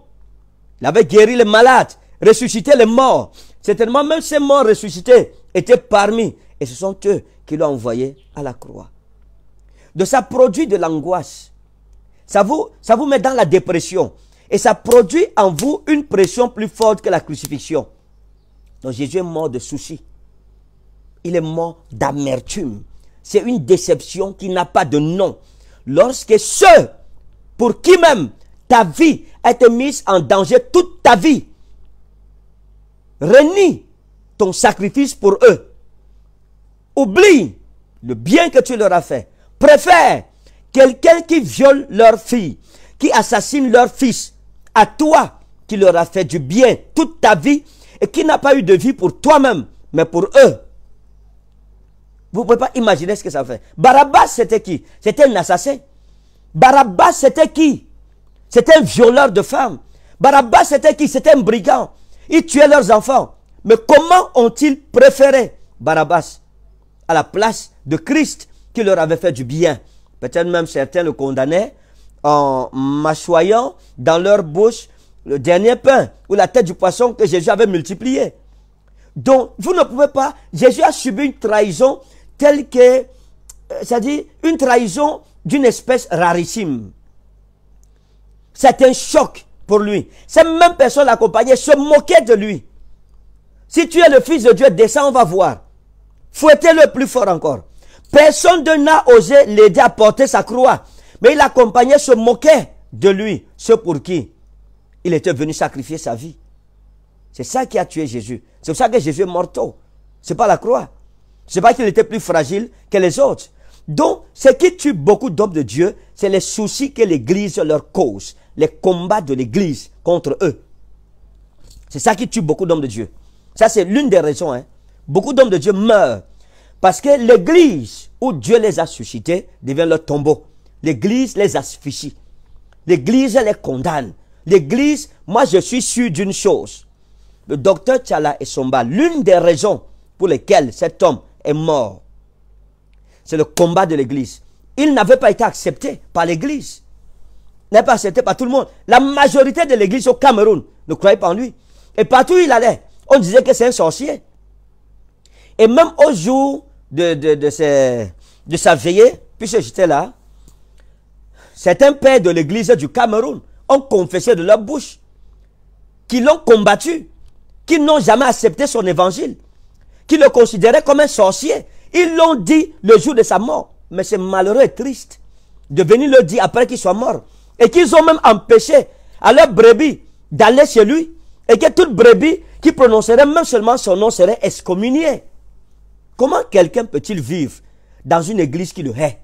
Il avait guéri les malades, ressuscité les morts. Certainement même ces morts ressuscités étaient parmi. Et ce sont eux qui l'ont envoyé à la croix. Donc ça produit de l'angoisse. Ça vous, ça vous met dans la dépression. Et ça produit en vous une pression plus forte que la crucifixion. Donc Jésus est mort de soucis il est mort d'amertume. C'est une déception qui n'a pas de nom. Lorsque ceux pour qui même ta vie a été mise en danger toute ta vie renie ton sacrifice pour eux, oublie le bien que tu leur as fait, préfère quelqu'un qui viole leur fille, qui assassine leur fils, à toi qui leur as fait du bien toute ta vie et qui n'a pas eu de vie pour toi-même, mais pour eux. Vous ne pouvez pas imaginer ce que ça fait. Barabbas, c'était qui C'était un assassin. Barabbas, c'était qui C'était un violeur de femmes. Barabbas, c'était qui C'était un brigand. Ils tuaient leurs enfants. Mais comment ont-ils préféré Barabbas à la place de Christ qui leur avait fait du bien Peut-être même certains le condamnaient en mâchoyant dans leur bouche le dernier pain ou la tête du poisson que Jésus avait multiplié. Donc, vous ne pouvez pas, Jésus a subi une trahison tel que, euh, c'est-à-dire une trahison d'une espèce rarissime. C'est un choc pour lui. ces mêmes personnes l'accompagnaient, se moquaient de lui. Si tu es le fils de Dieu, descends, on va voir. Fouettez-le plus fort encore. Personne n'a osé l'aider à porter sa croix. Mais il accompagnait, se moquait de lui, ce pour qui il était venu sacrifier sa vie. C'est ça qui a tué Jésus. C'est pour ça que Jésus est mort tôt. C'est pas la croix. C'est pas qu'il était plus fragile que les autres. Donc, ce qui tue beaucoup d'hommes de Dieu, c'est les soucis que l'Église leur cause, les combats de l'Église contre eux. C'est ça qui tue beaucoup d'hommes de Dieu. Ça, c'est l'une des raisons. Hein. Beaucoup d'hommes de Dieu meurent parce que l'Église où Dieu les a suscités devient leur tombeau. L'Église les asphyxie. L'Église les condamne. L'Église, moi je suis sûr d'une chose. Le docteur Tchala Somba, l'une des raisons pour lesquelles cet homme est mort. C'est le combat de l'Église. Il n'avait pas été accepté par l'Église. N'est pas accepté par tout le monde. La majorité de l'Église au Cameroun ne croyait pas en lui. Et partout où il allait, on disait que c'est un sorcier. Et même au jour de, de, de sa veillée, puisque j'étais là, certains pères de l'Église du Cameroun ont confessé de leur bouche qu'ils l'ont combattu, qu'ils n'ont jamais accepté son évangile qui le considéraient comme un sorcier. Ils l'ont dit le jour de sa mort. Mais c'est malheureux et triste de venir le dire après qu'il soit mort. Et qu'ils ont même empêché à leur brebis d'aller chez lui. Et que toute brebis qui prononcerait même seulement son nom serait excommuniée. Comment quelqu'un peut-il vivre dans une église qui le hait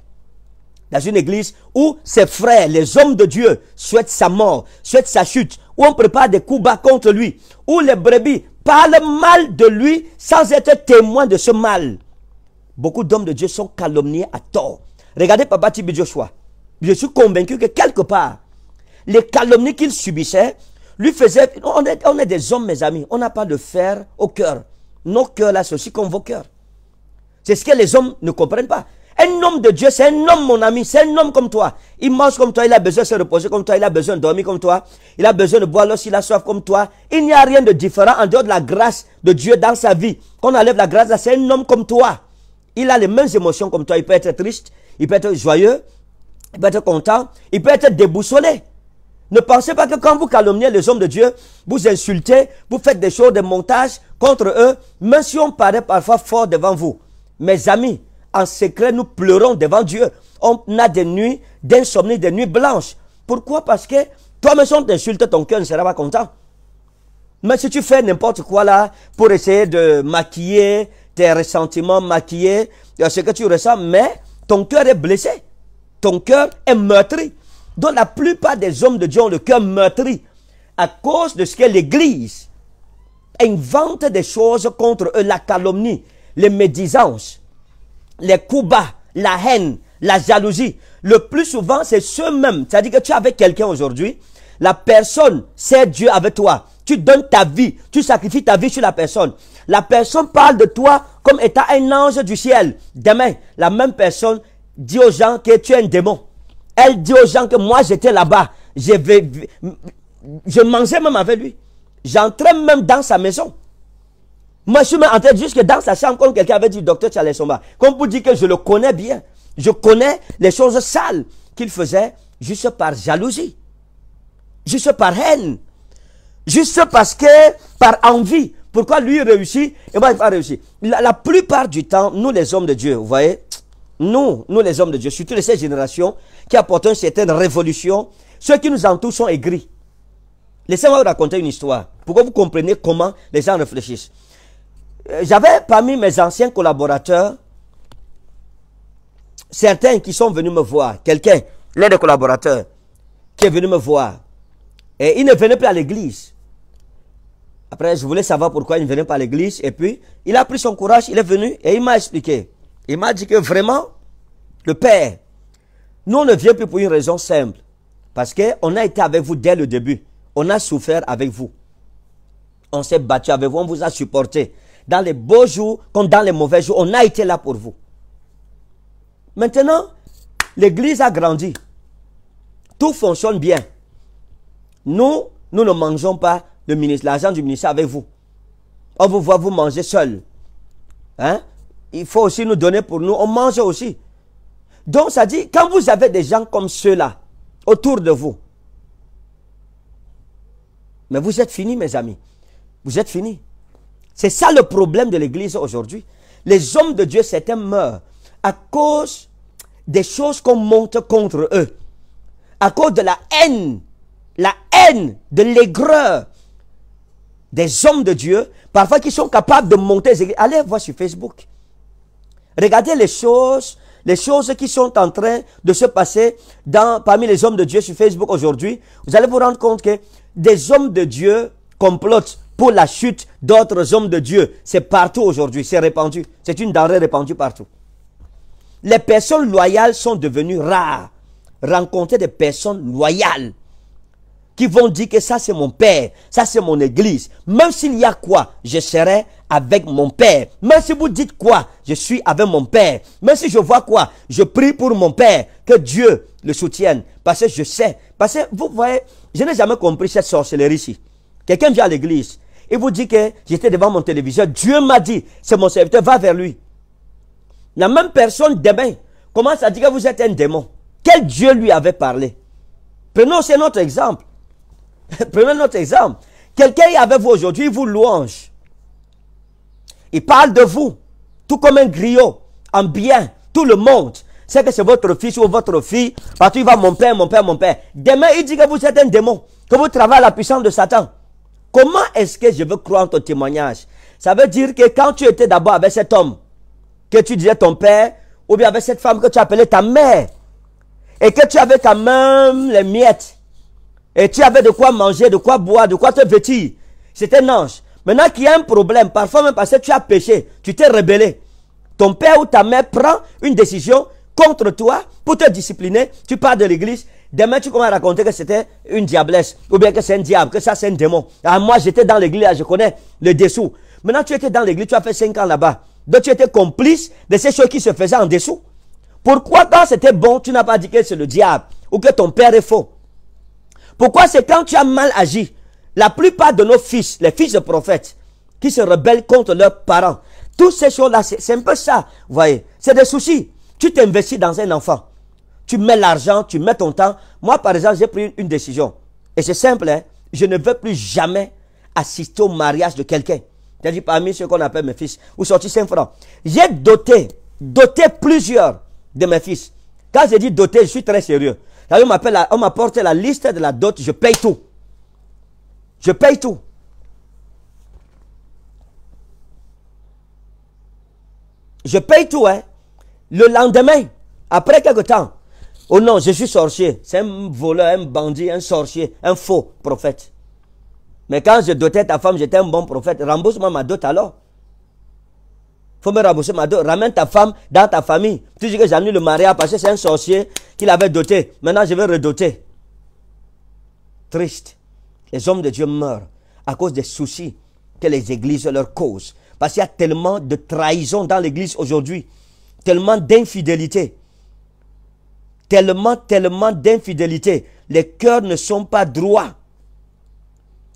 dans une église où ses frères, les hommes de Dieu, souhaitent sa mort, souhaitent sa chute, où on prépare des coups bas contre lui, où les brebis Parle mal de lui sans être témoin de ce mal. Beaucoup d'hommes de Dieu sont calomniés à tort. Regardez Papa Tibi Joshua. Je suis convaincu que quelque part, les calomnies qu'il subissait lui faisaient... On est, des hommes, mes amis. On n'a pas de fer au cœur. Nos cœurs, là, aussi comme vos cœurs. C'est ce que les hommes ne comprennent pas. Un homme de Dieu, c'est un homme, mon ami, c'est un homme comme toi. Il mange comme toi, il a besoin de se reposer comme toi, il a besoin de dormir comme toi, il a besoin de boire lorsqu'il a soif comme toi. Il n'y a rien de différent en dehors de la grâce de Dieu dans sa vie. Qu'on enlève la grâce, c'est un homme comme toi. Il a les mêmes émotions comme toi. Il peut être triste, il peut être joyeux, il peut être content, il peut être déboussolé. Ne pensez pas que quand vous calomniez les hommes de Dieu, vous insultez, vous faites des choses, des montages contre eux, même si on paraît parfois fort devant vous. Mes amis, en secret, nous pleurons devant Dieu. On a des nuits d'insomnie, des nuits blanches. Pourquoi Parce que toi-même, si on t'insulte, ton cœur ne sera pas content. Mais si tu fais n'importe quoi là pour essayer de maquiller tes ressentiments, maquiller euh, ce que tu ressens, mais ton cœur est blessé. Ton cœur est meurtri. Donc la plupart des hommes de Dieu ont le cœur meurtri à cause de ce que l'Église invente des choses contre eux, la calomnie, les médisances les coups bas, la haine, la jalousie, le plus souvent, c'est ce même. cest C'est-à-dire que tu es avec quelqu'un aujourd'hui, la personne c'est Dieu avec toi. Tu donnes ta vie, tu sacrifies ta vie sur la personne. La personne parle de toi comme étant un ange du ciel. Demain, la même personne dit aux gens que tu es un démon. Elle dit aux gens que moi j'étais là-bas. Je, vais, je mangeais même avec lui. J'entrais même dans sa maison. Moi, je suis en tête juste dans sa chambre, comme quelqu'un avait dit, docteur Charles comme pour dire que je le connais bien, je connais les choses sales qu'il faisait juste par jalousie, juste par haine, juste parce que, par envie. Pourquoi lui réussit et moi, je pas réussi la, plupart du temps, nous les hommes de Dieu, vous voyez, nous, nous les hommes de Dieu, surtout les cette générations qui apportent une certaine révolution, ceux qui nous entourent sont aigris. Laissez-moi vous raconter une histoire pour que vous compreniez comment les gens réfléchissent. Euh, j'avais parmi mes anciens collaborateurs certains qui sont venus me voir, quelqu'un, l'un des collaborateurs, qui est venu me voir. Et il ne venait plus à l'église. Après, je voulais savoir pourquoi il ne venait pas à l'église. Et puis, il a pris son courage, il est venu et il m'a expliqué. Il m'a dit que vraiment, le Père, nous, ne vient plus pour une raison simple. Parce qu'on a été avec vous dès le début. On a souffert avec vous. On s'est battu avec vous, on vous a supporté dans les beaux jours comme dans les mauvais jours. On a été là pour vous. Maintenant, l'église a grandi. Tout fonctionne bien. Nous, nous ne mangeons pas le ministre, l'argent du ministère avec vous. On vous voit vous manger seul. Hein? Il faut aussi nous donner pour nous. On mange aussi. Donc, ça dit, quand vous avez des gens comme ceux-là autour de vous, mais vous êtes finis, mes amis. Vous êtes finis. C'est ça le problème de l'Église aujourd'hui. Les hommes de Dieu, certains meurent à cause des choses qu'on monte contre eux, à cause de la haine, la haine, de l'aigreur des hommes de Dieu, parfois qui sont capables de monter. Allez voir sur Facebook. Regardez les choses, les choses qui sont en train de se passer dans, parmi les hommes de Dieu sur Facebook aujourd'hui. Vous allez vous rendre compte que des hommes de Dieu complotent pour la chute d'autres hommes de Dieu. C'est partout aujourd'hui, c'est répandu. C'est une denrée répandue partout. Les personnes loyales sont devenues rares. Rencontrer des personnes loyales qui vont dire que ça c'est mon père, ça c'est mon église. Même s'il y a quoi, je serai avec mon père. Même si vous dites quoi, je suis avec mon père. Même si je vois quoi, je prie pour mon père, que Dieu le soutienne. Parce que je sais. Parce que vous voyez, je n'ai jamais compris cette sorcellerie ici. Quelqu'un vient à l'église, il vous dit que j'étais devant mon téléviseur. Dieu m'a dit, c'est mon serviteur, va vers lui. La même personne demain commence à dire que vous êtes un démon. Quel Dieu lui avait parlé Prenons c'est notre exemple. Prenons notre exemple. Quelqu'un est avec vous aujourd'hui, il vous louange. Il parle de vous, tout comme un griot, en bien, tout le monde. sait que c'est votre fils ou votre fille, partout il va mon père, mon père, mon père. Demain, il dit que vous êtes un démon, que vous travaillez à la puissance de Satan. Comment est-ce que je veux croire ton témoignage Ça veut dire que quand tu étais d'abord avec cet homme, que tu disais ton père, ou bien avec cette femme que tu appelais ta mère, et que tu avais quand même les miettes, et tu avais de quoi manger, de quoi boire, de quoi te vêtir, c'était un ange. Maintenant qu'il y a un problème, parfois même parce que tu as péché, tu t'es rébellé. ton père ou ta mère prend une décision contre toi pour te discipliner, tu pars de l'église Demain, tu commences à raconter que c'était une diablesse, ou bien que c'est un diable, que ça c'est un démon. Ah, moi, j'étais dans l'église, je connais le dessous. Maintenant, tu étais dans l'église, tu as fait 5 ans là-bas. Donc, tu étais complice de ces choses qui se faisaient en dessous. Pourquoi quand c'était bon, tu n'as pas dit que c'est le diable ou que ton père est faux Pourquoi c'est quand tu as mal agi La plupart de nos fils, les fils de prophètes, qui se rebellent contre leurs parents, tous ces choses-là, c'est un peu ça, vous voyez. C'est des soucis. Tu t'investis dans un enfant tu mets l'argent, tu mets ton temps. Moi, par exemple, j'ai pris une décision. Et c'est simple, hein. je ne veux plus jamais assister au mariage de quelqu'un. C'est-à-dire parmi ceux qu'on appelle mes fils, ou sorti 5 francs. J'ai doté, doté plusieurs de mes fils. Quand j'ai dit doté, je suis très sérieux. on m'apporte la liste de la dot, je paye tout. Je paye tout. Je paye tout, hein. Le lendemain, après quelque temps, Oh non, je suis sorcier. C'est un voleur, un bandit, un sorcier, un faux prophète. Mais quand je dotais ta femme, j'étais un bon prophète. Rembourse-moi ma dot alors. Faut me rembourser ma dot. Ramène ta femme dans ta famille. Tu dis que j'annule le mariage parce que c'est un sorcier qui l'avait doté. Maintenant, je vais redoter. Triste. Les hommes de Dieu meurent à cause des soucis que les églises leur causent. Parce qu'il y a tellement de trahison dans l'église aujourd'hui. Tellement d'infidélité tellement, tellement d'infidélité. Les cœurs ne sont pas droits.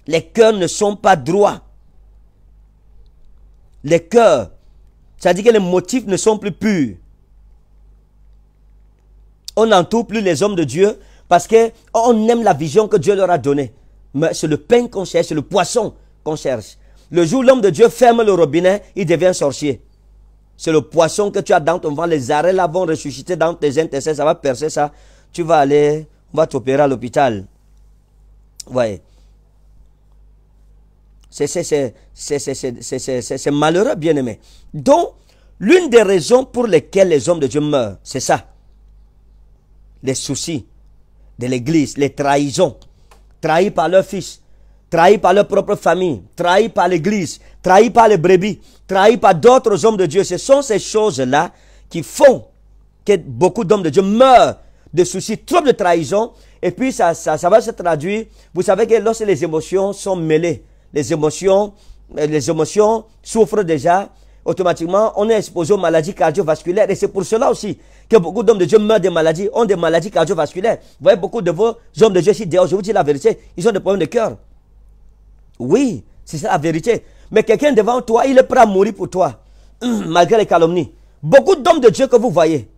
Les cœurs ne sont pas droits. Les cœurs, Ça dit que les motifs ne sont plus purs. On n'entoure plus les hommes de Dieu parce qu'on aime la vision que Dieu leur a donnée. Mais c'est le pain qu'on cherche, c'est le poisson qu'on cherche. Le jour où l'homme de Dieu ferme le robinet, il devient sorcier. C'est le poisson que tu as dans ton ventre. Les arrêts là vont ressusciter dans tes intestins. Ça va percer ça. Tu vas aller, on va t'opérer à l'hôpital. Ouais. C'est malheureux, bien-aimé. Donc, l'une des raisons pour lesquelles les hommes de Dieu meurent, c'est ça. Les soucis de l'Église, les trahisons, trahis par leur fils, trahis par leur propre famille, trahi par l'Église, trahi par les brebis, trahi par d'autres hommes de Dieu. Ce sont ces choses-là qui font que beaucoup d'hommes de Dieu meurent de soucis, trop de trahison. Et puis ça, ça, va se traduire. Vous savez que lorsque les émotions sont mêlées, les émotions, euh, les émotions souffrent déjà, automatiquement, on est exposé aux maladies cardiovasculaires. Et c'est pour cela aussi que beaucoup d'hommes de Dieu meurent des maladies, ont des maladies cardiovasculaires. Vous voyez, beaucoup de vos hommes de Dieu si dehors, je vous dis la vérité, ils ont des problèmes de cœur. Oui, c'est ça la vérité. Mais quelqu'un devant toi, il est prêt à mourir pour toi, hum, malgré les calomnies. Beaucoup d'hommes de Dieu que vous voyez,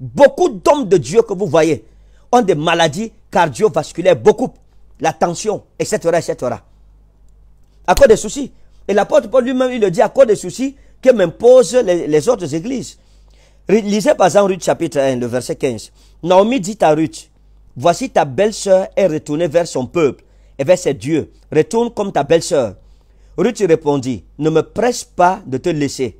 beaucoup d'hommes de Dieu que vous voyez, ont des maladies cardiovasculaires, beaucoup, la tension, etc., etc. À cause des soucis. Et l'apôtre Paul lui-même, il le dit, à cause des soucis que m'imposent les, les, autres églises. Lisez par exemple Ruth chapitre 1, le verset 15. Naomi dit à Ruth, voici ta belle-sœur est retournée vers son peuple vers ses dieux. Retourne comme ta belle-sœur. Ruth répondit, ne me presse pas de te laisser,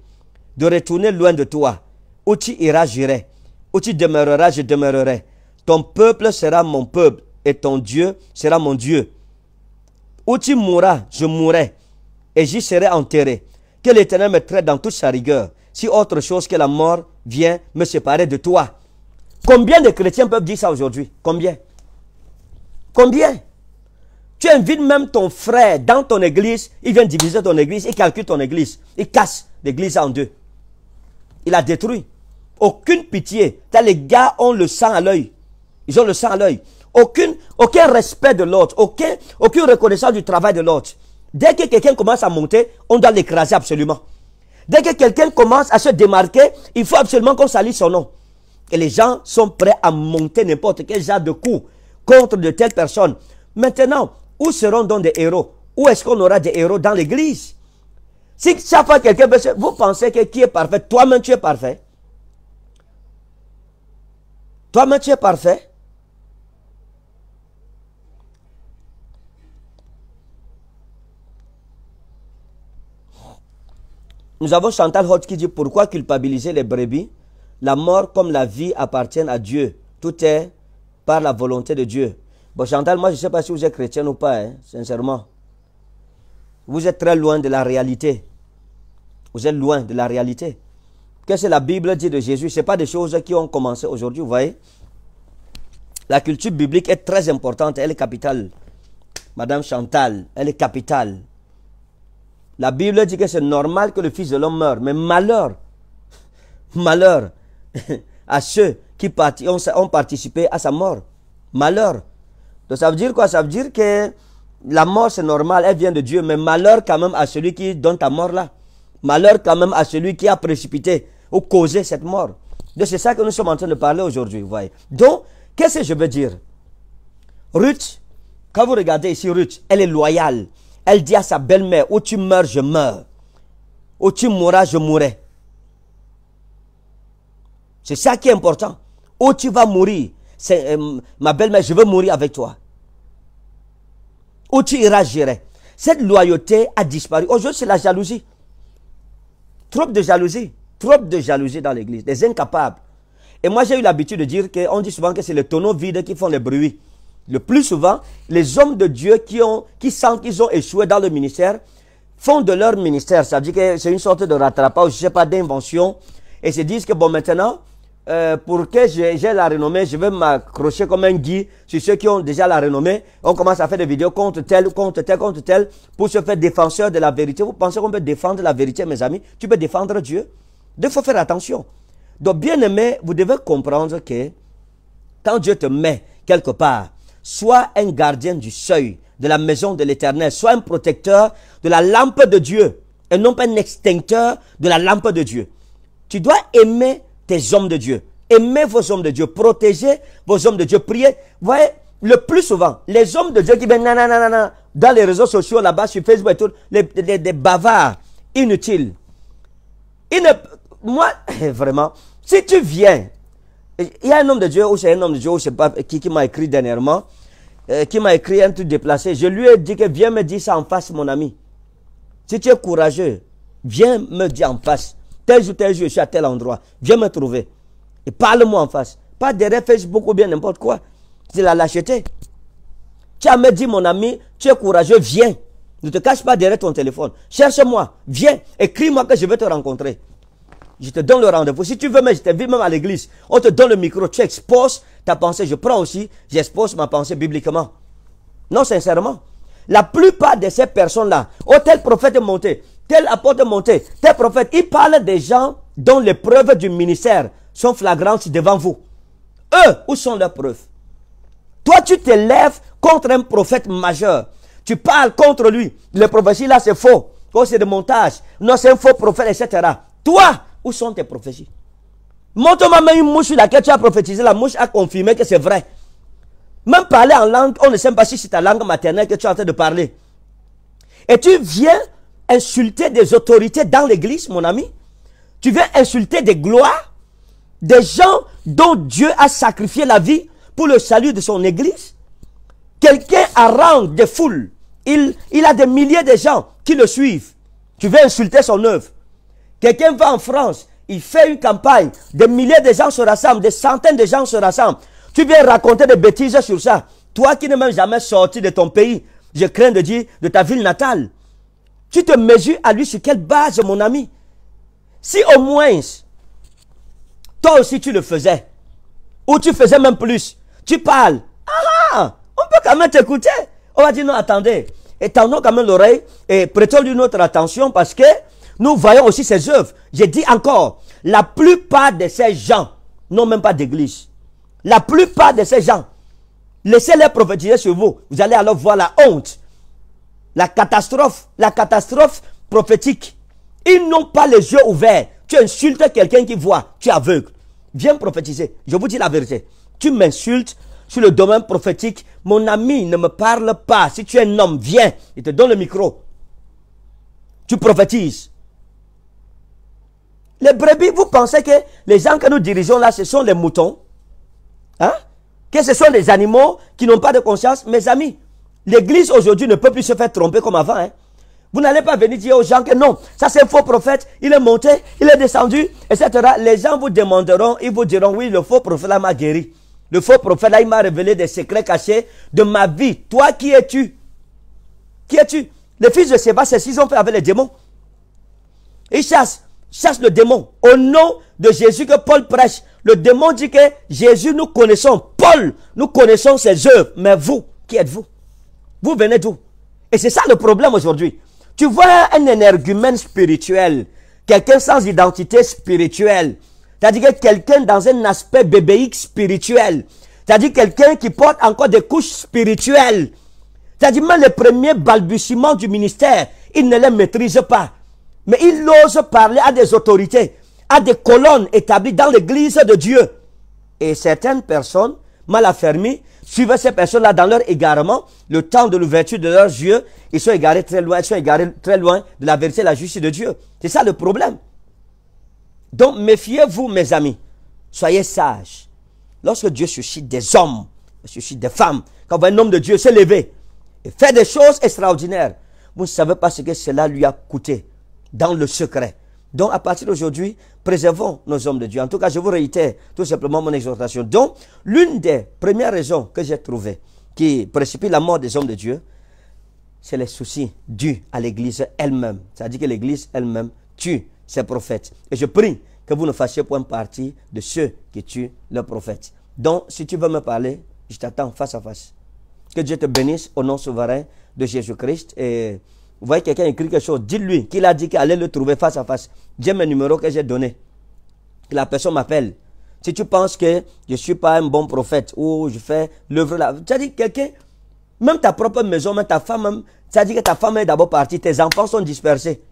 de retourner loin de toi. Où tu iras, j'irai. Où tu demeureras, je demeurerai. Ton peuple sera mon peuple et ton Dieu sera mon Dieu. Où tu mourras, je mourrai et j'y serai enterré. Que l'Éternel me traite dans toute sa rigueur, si autre chose que la mort vient me séparer de toi. Combien de chrétiens peuvent dire ça aujourd'hui Combien Combien tu invites même ton frère dans ton église, il vient diviser ton église, il calcule ton église, il casse l'église en deux. Il a détruit. Aucune pitié. les gars ont le sang à l'œil. Ils ont le sang à l'œil. aucun respect de l'autre, aucun, aucune reconnaissance du travail de l'autre. Dès que quelqu'un commence à monter, on doit l'écraser absolument. Dès que quelqu'un commence à se démarquer, il faut absolument qu'on salue son nom. Et les gens sont prêts à monter n'importe quel genre de coup contre de telles personnes. Maintenant, où seront donc des héros Où est-ce qu'on aura des héros dans l'église Si chaque fois quelqu'un Vous pensez que qui est parfait Toi-même, tu es parfait. Toi-même, tu es parfait. Nous avons Chantal Hodge qui dit Pourquoi culpabiliser les brebis La mort comme la vie appartiennent à Dieu. Tout est par la volonté de Dieu. Bon, Chantal, moi, je ne sais pas si vous êtes chrétienne ou pas, hein, sincèrement. Vous êtes très loin de la réalité. Vous êtes loin de la réalité. Qu'est-ce que la Bible dit de Jésus Ce pas des choses qui ont commencé aujourd'hui, vous voyez. La culture biblique est très importante, elle est capitale. Madame Chantal, elle est capitale. La Bible dit que c'est normal que le Fils de l'homme meure, mais malheur, malheur à ceux qui ont participé à sa mort. Malheur donc ça veut dire quoi Ça veut dire que la mort c'est normal, elle vient de Dieu, mais malheur quand même à celui qui donne ta mort là. Malheur quand même à celui qui a précipité ou causé cette mort. Donc c'est ça que nous sommes en train de parler aujourd'hui, voyez. Donc, qu'est-ce que je veux dire Ruth, quand vous regardez ici Ruth, elle est loyale. Elle dit à sa belle-mère, où tu meurs, je meurs. Où tu mourras, je mourrai. C'est ça qui est important. Où tu vas mourir, euh, ma belle-mère, je veux mourir avec toi où tu iras, gérer. Cette loyauté a disparu. Aujourd'hui, c'est la jalousie. Trop de jalousie. Trop de jalousie dans l'église. Des incapables. Et moi, j'ai eu l'habitude de dire qu'on dit souvent que c'est les tonneaux vides qui font les bruits. Le plus souvent, les hommes de Dieu qui, ont, qui sentent qu'ils ont échoué dans le ministère font de leur ministère. Ça veut dire que c'est une sorte de rattrapage, je ne sais pas, d'invention. Et se disent que bon, maintenant, euh, pour que j'ai la renommée, je vais m'accrocher comme un guide sur ceux qui ont déjà la renommée. On commence à faire des vidéos contre tel, contre tel, contre tel, pour se faire défenseur de la vérité. Vous pensez qu'on peut défendre la vérité, mes amis Tu peux défendre Dieu Il faut faire attention. Donc, bien aimé, vous devez comprendre que quand Dieu te met quelque part, sois un gardien du seuil de la maison de l'Éternel, Soit un protecteur de la lampe de Dieu et non pas un extincteur de la lampe de Dieu. Tu dois aimer tes hommes de Dieu. Aimez vos hommes de Dieu. Protégez vos hommes de Dieu. Priez. Vous voyez, le plus souvent, les hommes de Dieu qui viennent nanana, dans les réseaux sociaux, là-bas, sur Facebook et tout, des bavards inutiles. moi, vraiment, si tu viens, il y a un homme de Dieu, ou c'est un homme de Dieu, ou je sais pas qui, m'a écrit dernièrement, euh, qui m'a écrit un truc déplacé. Je lui ai dit que viens me dire ça en face, mon ami. Si tu es courageux, viens me dire en face tel jour, tel jour, je suis à tel endroit. Viens me trouver. Et parle-moi en face. Pas derrière Facebook ou bien n'importe quoi. C'est la lâcheté. Tu as me dit, mon ami, tu es courageux, viens. Ne te cache pas derrière ton téléphone. Cherche-moi, viens, écris-moi que je vais te rencontrer. Je te donne le rendez-vous. Si tu veux, mais je t'invite même à l'église. On te donne le micro, tu exposes ta pensée. Je prends aussi, j'expose ma pensée bibliquement. Non, sincèrement. La plupart de ces personnes-là, tel prophète monté, tel apôtre monté, Tes prophètes, ils parlent des gens dont les preuves du ministère sont flagrantes devant vous. Eux, où sont leurs preuves Toi, tu te contre un prophète majeur. Tu parles contre lui. Les prophéties là, c'est faux. Oh, c'est des montage. Non, c'est un faux prophète, etc. Toi, où sont tes prophéties Montre-moi même une mouche sur laquelle tu as prophétisé. La mouche a confirmé que c'est vrai. Même parler en langue, on ne sait pas si c'est ta langue maternelle que tu es en train de parler. Et tu viens insulter des autorités dans l'église, mon ami. Tu veux insulter des gloires, des gens dont Dieu a sacrifié la vie pour le salut de son église. Quelqu'un harangue des foules. Il, il a des milliers de gens qui le suivent. Tu veux insulter son œuvre. Quelqu'un va en France, il fait une campagne, des milliers de gens se rassemblent, des centaines de gens se rassemblent. Tu viens raconter des bêtises sur ça. Toi qui n'es même jamais sorti de ton pays, je crains de dire de ta ville natale. Tu te mesures à lui sur quelle base, mon ami Si au moins, toi aussi tu le faisais, ou tu faisais même plus, tu parles, ah, ah on peut quand même t'écouter. On va dire non, attendez, étendons quand même l'oreille et prêtons lui notre attention parce que nous voyons aussi ses œuvres. J'ai dit encore, la plupart de ces gens n'ont même pas d'église. La plupart de ces gens, laissez-les prophétiser sur vous. Vous allez alors voir la honte la catastrophe, la catastrophe prophétique. Ils n'ont pas les yeux ouverts. Tu insultes quelqu'un qui voit, tu es aveugle. Viens prophétiser. Je vous dis la vérité. Tu m'insultes sur le domaine prophétique. Mon ami, ne me parle pas. Si tu es un homme, viens. Il te donne le micro. Tu prophétises. Les brebis, vous pensez que les gens que nous dirigeons là, ce sont les moutons Hein Que ce sont des animaux qui n'ont pas de conscience Mes amis, L'église aujourd'hui ne peut plus se faire tromper comme avant. Hein. Vous n'allez pas venir dire aux gens que non, ça c'est un faux prophète, il est monté, il est descendu, etc. Les gens vous demanderont, ils vous diront, oui, le faux prophète là m'a guéri. Le faux prophète là, il m'a révélé des secrets cachés de ma vie. Toi, qui es-tu Qui es-tu Les fils de Sébastien, c'est ce qu'ils ont fait avec les démons. Ils chassent, chassent le démon. Au nom de Jésus que Paul prêche, le démon dit que Jésus, nous connaissons, Paul, nous connaissons ses œuvres, mais vous, qui êtes-vous vous venez d'où Et c'est ça le problème aujourd'hui. Tu vois un énergumène spirituel, quelqu'un sans identité spirituelle, c'est-à-dire quelqu'un dans un aspect bébéique spirituel, c'est-à-dire quelqu'un qui porte encore des couches spirituelles, c'est-à-dire même les premiers balbutiements du ministère, il ne les maîtrise pas. Mais il ose parler à des autorités, à des colonnes établies dans l'église de Dieu. Et certaines personnes, mal affermies, suivez ces personnes-là dans leur égarement, le temps de l'ouverture de leurs yeux, ils sont égarés très loin, ils sont égarés très loin de la vérité et la justice de Dieu. C'est ça le problème. Donc méfiez-vous, mes amis. Soyez sages. Lorsque Dieu suscite des hommes, suscite des femmes, quand un homme de Dieu se levé et fait des choses extraordinaires, vous ne savez pas ce que cela lui a coûté dans le secret. Donc, à partir d'aujourd'hui, préservons nos hommes de Dieu. En tout cas, je vous réitère tout simplement mon exhortation. Donc, l'une des premières raisons que j'ai trouvées qui précipite la mort des hommes de Dieu, c'est les soucis dus à l'Église elle-même. C'est-à-dire que l'Église elle-même tue ses prophètes. Et je prie que vous ne fassiez point partie de ceux qui tuent leurs prophètes. Donc, si tu veux me parler, je t'attends face à face. Que Dieu te bénisse au nom souverain de Jésus-Christ. Et vous voyez quelqu'un écrit quelque chose, dis lui qu'il a dit qu'il allait le trouver face à face. J'ai mes numéro que j'ai donné. la personne m'appelle. Si tu penses que je ne suis pas un bon prophète ou je fais l'œuvre là, tu as dit quelqu'un, même ta propre maison, même ta femme, même, cest dit que ta femme est d'abord partie, tes enfants sont dispersés.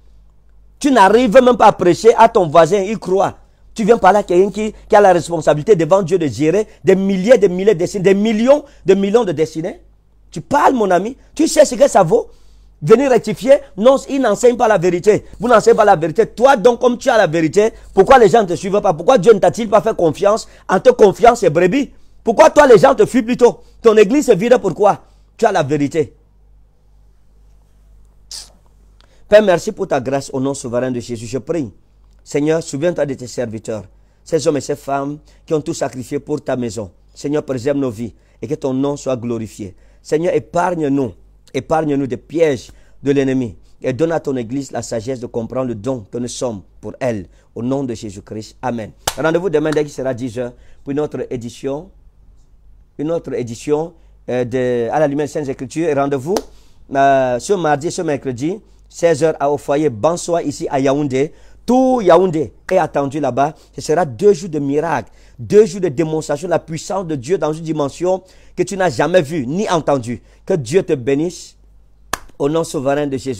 Tu n'arrives même pas à prêcher à ton voisin, il croit. Tu viens parler à quelqu'un qui, a la responsabilité devant Dieu de gérer des milliers, des milliers de des millions, de millions de destinées. Tu parles, mon ami, tu sais ce que ça vaut venir rectifier. Non, il n'enseigne pas la vérité. Vous n'enseignez pas la vérité. Toi, donc, comme tu as la vérité, pourquoi les gens ne te suivent pas Pourquoi Dieu ne t'a-t-il pas fait confiance en te confiance, et brebis Pourquoi toi, les gens te fuient plutôt Ton église se vide, pourquoi Tu as la vérité. Père, merci pour ta grâce au nom souverain de Jésus. Je prie. Seigneur, souviens-toi de tes serviteurs, ces hommes et ces femmes qui ont tout sacrifié pour ta maison. Seigneur, préserve nos vies et que ton nom soit glorifié. Seigneur, épargne-nous Épargne-nous des pièges de l'ennemi et donne à ton Église la sagesse de comprendre le don que nous sommes pour elle. Au nom de Jésus-Christ. Amen. Rendez-vous demain dès qu'il sera 10h pour une autre édition, une autre édition euh, de, à la lumière des Saintes Écritures. rendez-vous euh, ce mardi ce mercredi, 16h à au foyer Bonsoir ici à Yaoundé. Tout Yaoundé est attendu là-bas. Ce sera deux jours de miracle deux jours de démonstration de la puissance de Dieu dans une dimension que tu n'as jamais vue ni entendue. Que Dieu te bénisse au nom souverain de Jésus.